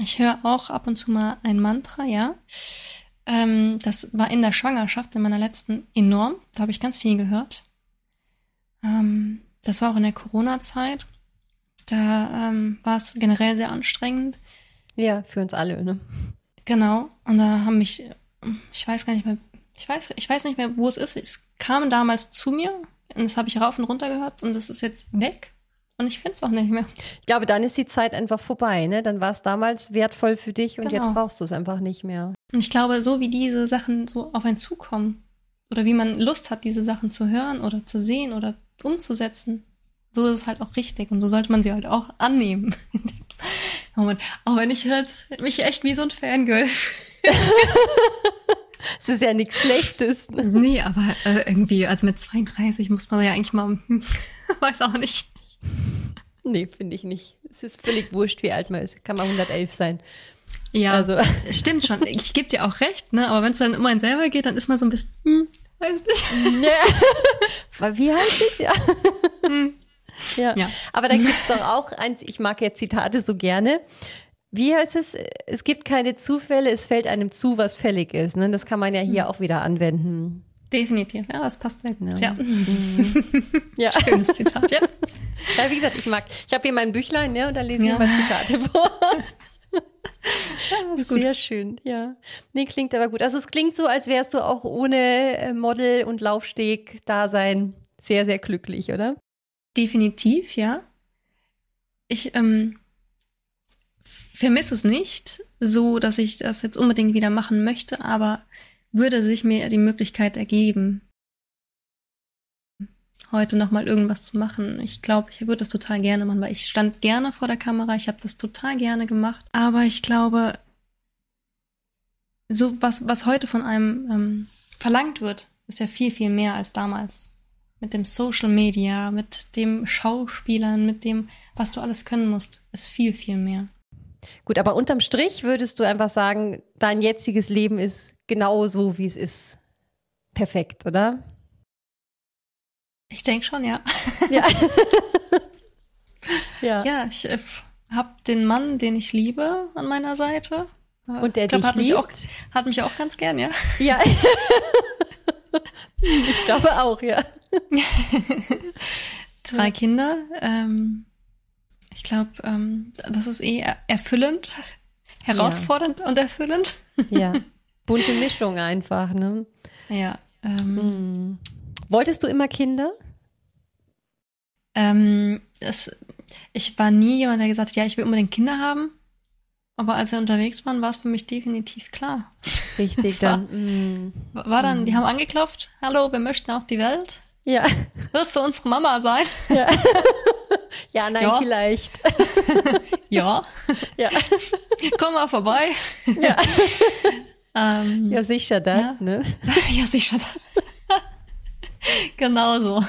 Ich höre auch ab und zu mal ein Mantra, ja. Ähm, das war in der Schwangerschaft, in meiner letzten, enorm. Da habe ich ganz viel gehört. Ähm, das war auch in der Corona-Zeit. Da ähm, war es generell sehr anstrengend. Ja, für uns alle, ne? Genau. Und da haben mich, ich weiß gar nicht mehr, ich weiß, ich weiß nicht mehr, wo es ist. Es kam damals zu mir und das habe ich rauf und runter gehört und das ist jetzt weg. Und ich finde es auch nicht mehr. Ich glaube, dann ist die Zeit einfach vorbei, ne? Dann war es damals wertvoll für dich und genau. jetzt brauchst du es einfach nicht mehr. Und ich glaube, so wie diese Sachen so auf einen zukommen oder wie man Lust hat, diese Sachen zu hören oder zu sehen oder umzusetzen, so ist es halt auch richtig und so sollte man sie halt auch annehmen. Oh Moment, auch wenn ich halt mich echt wie so ein Fangirl Es ist ja nichts Schlechtes. Nee, aber äh, irgendwie, also mit 32 muss man ja eigentlich mal, weiß auch nicht. Nee, finde ich nicht. Es ist völlig wurscht, wie alt man ist. Kann man 111 sein. Ja, also. stimmt schon. Ich gebe dir auch recht, ne? Aber wenn es dann um einen selber geht, dann ist man so ein bisschen, hm, weiß nicht. Ja. Wie heißt es ja? Hm. ja? ja? Aber da gibt es doch auch eins, ich mag ja Zitate so gerne wie heißt es? Es gibt keine Zufälle, es fällt einem zu, was fällig ist. Ne? Das kann man ja hier mhm. auch wieder anwenden. Definitiv, ja, das passt sehr Ja. Ja. ja. Schönes Zitat, ja. ja. Wie gesagt, ich mag, ich habe hier mein Büchlein, ne, und da lese ich ja. immer Zitate vor. Das ist Sehr schön, ja. Nee, klingt aber gut. Also es klingt so, als wärst du auch ohne äh, Model- und Laufsteg-Dasein sehr, sehr glücklich, oder? Definitiv, ja. Ich ähm, vermisse es nicht, so dass ich das jetzt unbedingt wieder machen möchte, aber würde sich mir die Möglichkeit ergeben, heute nochmal irgendwas zu machen. Ich glaube, ich würde das total gerne machen, weil ich stand gerne vor der Kamera, ich habe das total gerne gemacht. Aber ich glaube, so was, was heute von einem ähm, verlangt wird, ist ja viel, viel mehr als damals. Mit dem Social Media, mit dem Schauspielern, mit dem, was du alles können musst, ist viel, viel mehr. Gut, aber unterm Strich würdest du einfach sagen, dein jetziges Leben ist genau so, wie es ist. Perfekt, oder? Ich denke schon, ja. Ja. ja. ja. ich äh, habe den Mann, den ich liebe, an meiner Seite. Äh, Und der ich glaub, dich hat liebt. Mich auch, hat mich auch ganz gern, ja. Ja. ich glaube auch, ja. Drei Kinder. Ähm, ich glaube, ähm, das ist eh erfüllend, herausfordernd ja. und erfüllend. Ja, bunte Mischung einfach, ne? Ja. Ähm, mhm. Wolltest du immer Kinder? Ähm, es, ich war nie jemand, der gesagt hat, ja, ich will unbedingt Kinder haben. Aber als wir unterwegs waren, war es für mich definitiv klar. Richtig, war, dann. War, hm. war dann, die hm. haben angeklopft, hallo, wir möchten auf die Welt. Ja. Wirst du unsere Mama sein? Ja. Ja, nein, ja. vielleicht. ja. ja. Komm mal vorbei. Ja. Ähm, ja, sicher da. Ja, ne? ja sicher da. genau so.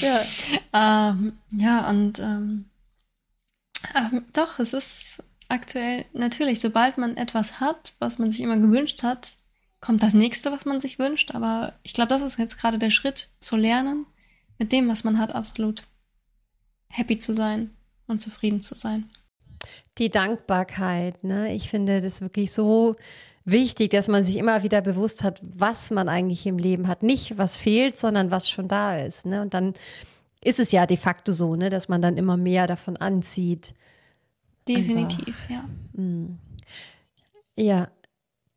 Ja, ähm, ja und ähm, ähm, doch, es ist aktuell natürlich, sobald man etwas hat, was man sich immer gewünscht hat, kommt das nächste, was man sich wünscht. Aber ich glaube, das ist jetzt gerade der Schritt zu lernen, mit dem, was man hat, absolut happy zu sein und zufrieden zu sein. Die Dankbarkeit, ne? Ich finde das wirklich so wichtig, dass man sich immer wieder bewusst hat, was man eigentlich im Leben hat. Nicht, was fehlt, sondern was schon da ist. Ne? Und dann ist es ja de facto so, ne, dass man dann immer mehr davon anzieht. Definitiv, Einfach. ja. Hm. Ja.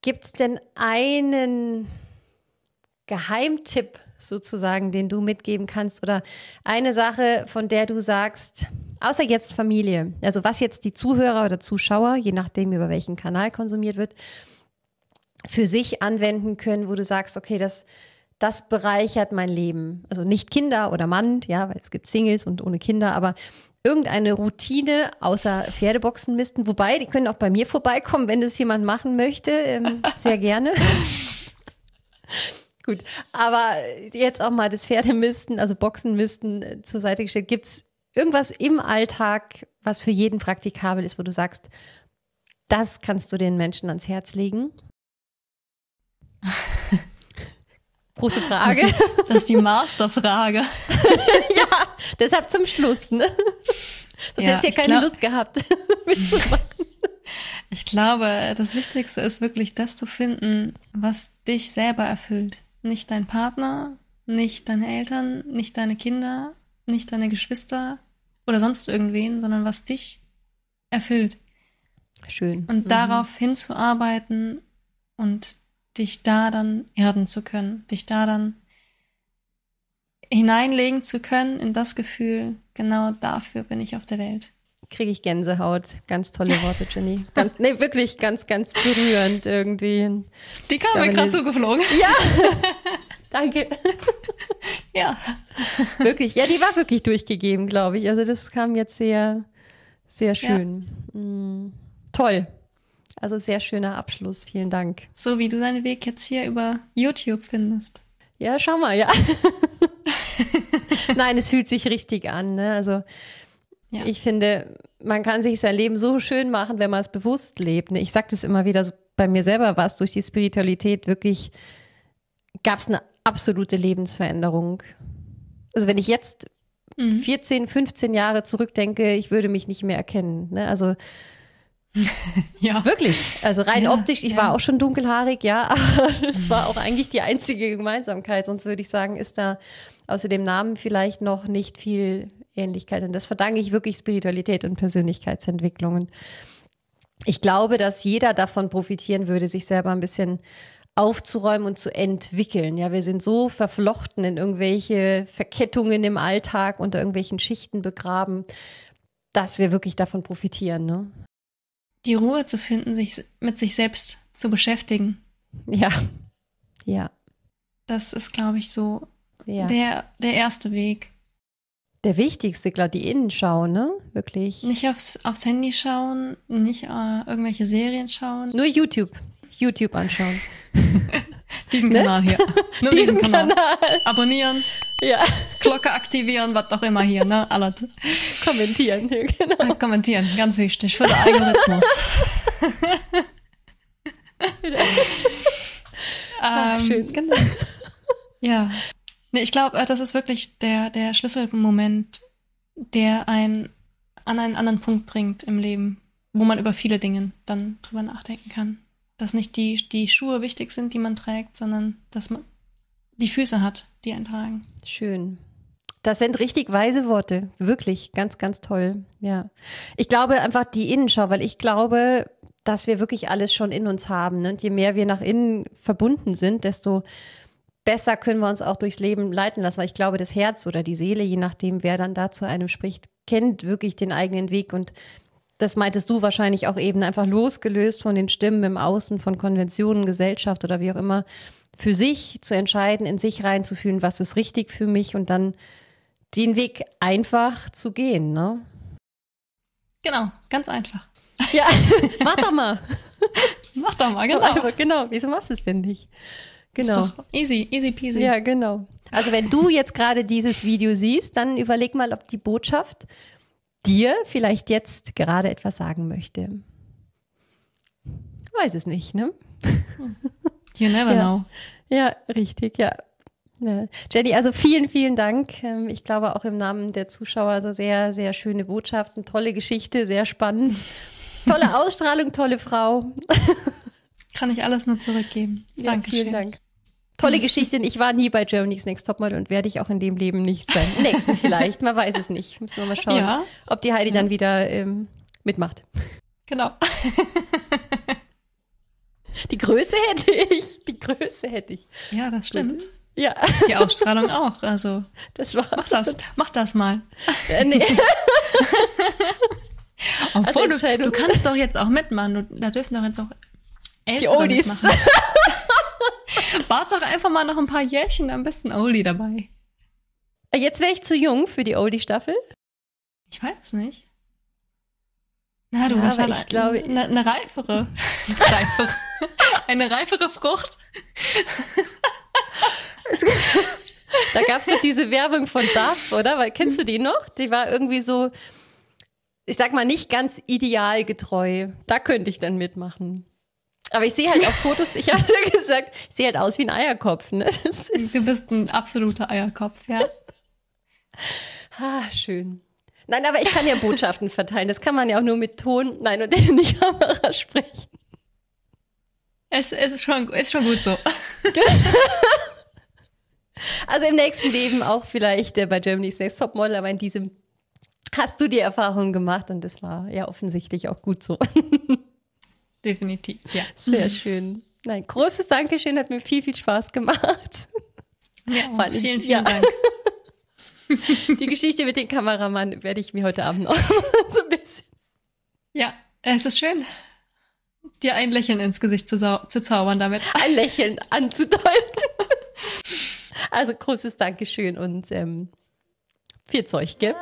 Gibt es denn einen Geheimtipp, sozusagen, den du mitgeben kannst? Oder eine Sache, von der du sagst, außer jetzt Familie, also was jetzt die Zuhörer oder Zuschauer, je nachdem über welchen Kanal konsumiert wird, für sich anwenden können, wo du sagst, okay, das, das bereichert mein Leben. Also nicht Kinder oder Mann, ja, weil es gibt Singles und ohne Kinder, aber irgendeine Routine außer Pferdeboxen misten. Wobei, die können auch bei mir vorbeikommen, wenn das jemand machen möchte. Ähm, sehr gerne. Gut, aber jetzt auch mal das Pferdemisten, also Boxenmisten äh, zur Seite gestellt. Gibt es irgendwas im Alltag, was für jeden praktikabel ist, wo du sagst, das kannst du den Menschen ans Herz legen? Große Frage. Das ist die, die Masterfrage. ja, deshalb zum Schluss. Ne? Sonst ja, hättest du ja keine glaub, Lust gehabt, mitzumachen. Ich glaube, das Wichtigste ist wirklich das zu finden, was dich selber erfüllt. Nicht dein Partner, nicht deine Eltern, nicht deine Kinder, nicht deine Geschwister oder sonst irgendwen, sondern was dich erfüllt. Schön. Und mhm. darauf hinzuarbeiten und dich da dann erden zu können, dich da dann hineinlegen zu können in das Gefühl, genau dafür bin ich auf der Welt kriege ich Gänsehaut. Ganz tolle Worte, Jenny. Ganz, nee, wirklich ganz, ganz berührend irgendwie. Die kam mir gerade zugeflogen. Ja, danke. ja. Wirklich, ja, die war wirklich durchgegeben, glaube ich. Also das kam jetzt sehr, sehr schön. Ja. Mm, toll. Also sehr schöner Abschluss. Vielen Dank. So wie du deinen Weg jetzt hier über YouTube findest. Ja, schau mal, ja. Nein, es fühlt sich richtig an. Ne? Also ja. Ich finde, man kann sich sein Leben so schön machen, wenn man es bewusst lebt. Ich sage das immer wieder, bei mir selber war es durch die Spiritualität wirklich, gab es eine absolute Lebensveränderung. Also wenn ich jetzt mhm. 14, 15 Jahre zurückdenke, ich würde mich nicht mehr erkennen. Ne? Also ja. Wirklich. Also rein ja, optisch, ich ja. war auch schon dunkelhaarig, ja, aber es war auch eigentlich die einzige Gemeinsamkeit. Sonst würde ich sagen, ist da außer dem Namen vielleicht noch nicht viel Ähnlichkeit. Und das verdanke ich wirklich Spiritualität und Persönlichkeitsentwicklung. Und ich glaube, dass jeder davon profitieren würde, sich selber ein bisschen aufzuräumen und zu entwickeln. Ja, wir sind so verflochten in irgendwelche Verkettungen im Alltag, unter irgendwelchen Schichten begraben, dass wir wirklich davon profitieren. Ne? Die Ruhe zu finden, sich mit sich selbst zu beschäftigen. Ja, ja. Das ist, glaube ich, so ja. der, der erste Weg der wichtigste, klar, die Innenschau, ne? Wirklich. Nicht aufs, aufs Handy schauen, nicht äh, irgendwelche Serien schauen. Nur YouTube. YouTube anschauen. diesen ne? Kanal hier. Nur diesen, diesen Kanal. Kanal. Abonnieren. Ja. Glocke aktivieren, was auch immer hier, ne? Alle. Kommentieren, ja, genau. Kommentieren, ganz wichtig. Für den Algorithmus. ähm, Ach, schön. Ähm, genau. Ja. Nee, ich glaube, äh, das ist wirklich der, der Schlüsselmoment, der einen an einen anderen Punkt bringt im Leben, wo man über viele Dinge dann drüber nachdenken kann. Dass nicht die, die Schuhe wichtig sind, die man trägt, sondern dass man die Füße hat, die einen tragen. Schön. Das sind richtig weise Worte. Wirklich, ganz, ganz toll. Ja. Ich glaube einfach die Innenschau, weil ich glaube, dass wir wirklich alles schon in uns haben. Ne? Und je mehr wir nach innen verbunden sind, desto besser können wir uns auch durchs Leben leiten lassen, weil ich glaube, das Herz oder die Seele, je nachdem, wer dann da zu einem spricht, kennt wirklich den eigenen Weg und das meintest du wahrscheinlich auch eben einfach losgelöst von den Stimmen im Außen, von Konventionen, Gesellschaft oder wie auch immer, für sich zu entscheiden, in sich reinzufühlen, was ist richtig für mich und dann den Weg einfach zu gehen, ne? Genau, ganz einfach. Ja, mach doch mal. mach doch mal, genau. Einfach, genau, wieso machst du es denn nicht? Genau. easy, easy peasy. Ja, genau. Also wenn du jetzt gerade dieses Video siehst, dann überleg mal, ob die Botschaft dir vielleicht jetzt gerade etwas sagen möchte. Weiß es nicht, ne? You never ja. know. Ja, richtig, ja. ja. Jenny, also vielen, vielen Dank. Ähm, ich glaube auch im Namen der Zuschauer, also sehr, sehr schöne Botschaften, tolle Geschichte, sehr spannend. Tolle Ausstrahlung, tolle Frau. Kann ich alles nur zurückgeben. Ja, Dankeschön. Vielen Dank. Tolle hm. Geschichte. Ich war nie bei Germany's Next Topmodel und werde ich auch in dem Leben nicht sein. nächsten vielleicht, man weiß es nicht. Müssen wir mal schauen, ja. ob die Heidi ja. dann wieder ähm, mitmacht. Genau. Die Größe hätte ich. Die Größe hätte ich. Ja, das stimmt. Ja. Die Ausstrahlung auch. Also. Das war's. Mach das, mach das mal. Äh, nee. Obwohl, du, du, kannst doch jetzt auch mitmachen. Du, da dürfen doch jetzt auch Elf die Oldies. Wart doch einfach mal noch ein paar Jährchen, am besten Oldie dabei. Äh, jetzt wäre ich zu jung für die Oldie-Staffel. Ich weiß es nicht. Na, du ja, hast halt ich glaube, eine, ne, eine reifere. reifere, eine reifere Frucht. da gab es doch diese Werbung von Duff, oder? Weil, kennst du die noch? Die war irgendwie so, ich sag mal, nicht ganz idealgetreu. Da könnte ich dann mitmachen. Aber ich sehe halt auch Fotos, ich habe ja gesagt, ich sehe halt aus wie ein Eierkopf. Ne? du bist ein absoluter Eierkopf, ja. ah, schön. Nein, aber ich kann ja Botschaften verteilen. Das kann man ja auch nur mit Ton, nein, und in die Kamera sprechen. Es, es ist, schon, ist schon gut so. also im nächsten Leben auch vielleicht äh, bei Germany's Next Topmodel, aber in diesem hast du die Erfahrung gemacht und das war ja offensichtlich auch gut so. Definitiv, ja. Sehr schön. Nein, großes Dankeschön, hat mir viel, viel Spaß gemacht. Ja, Vor allem, vielen, vielen ja. Dank. Die Geschichte mit dem Kameramann werde ich mir heute Abend noch so ein bisschen. Ja, es ist schön, dir ein Lächeln ins Gesicht zu, zu zaubern damit. Ein Lächeln anzudeuten. Also großes Dankeschön und ähm, viel Zeug, gell?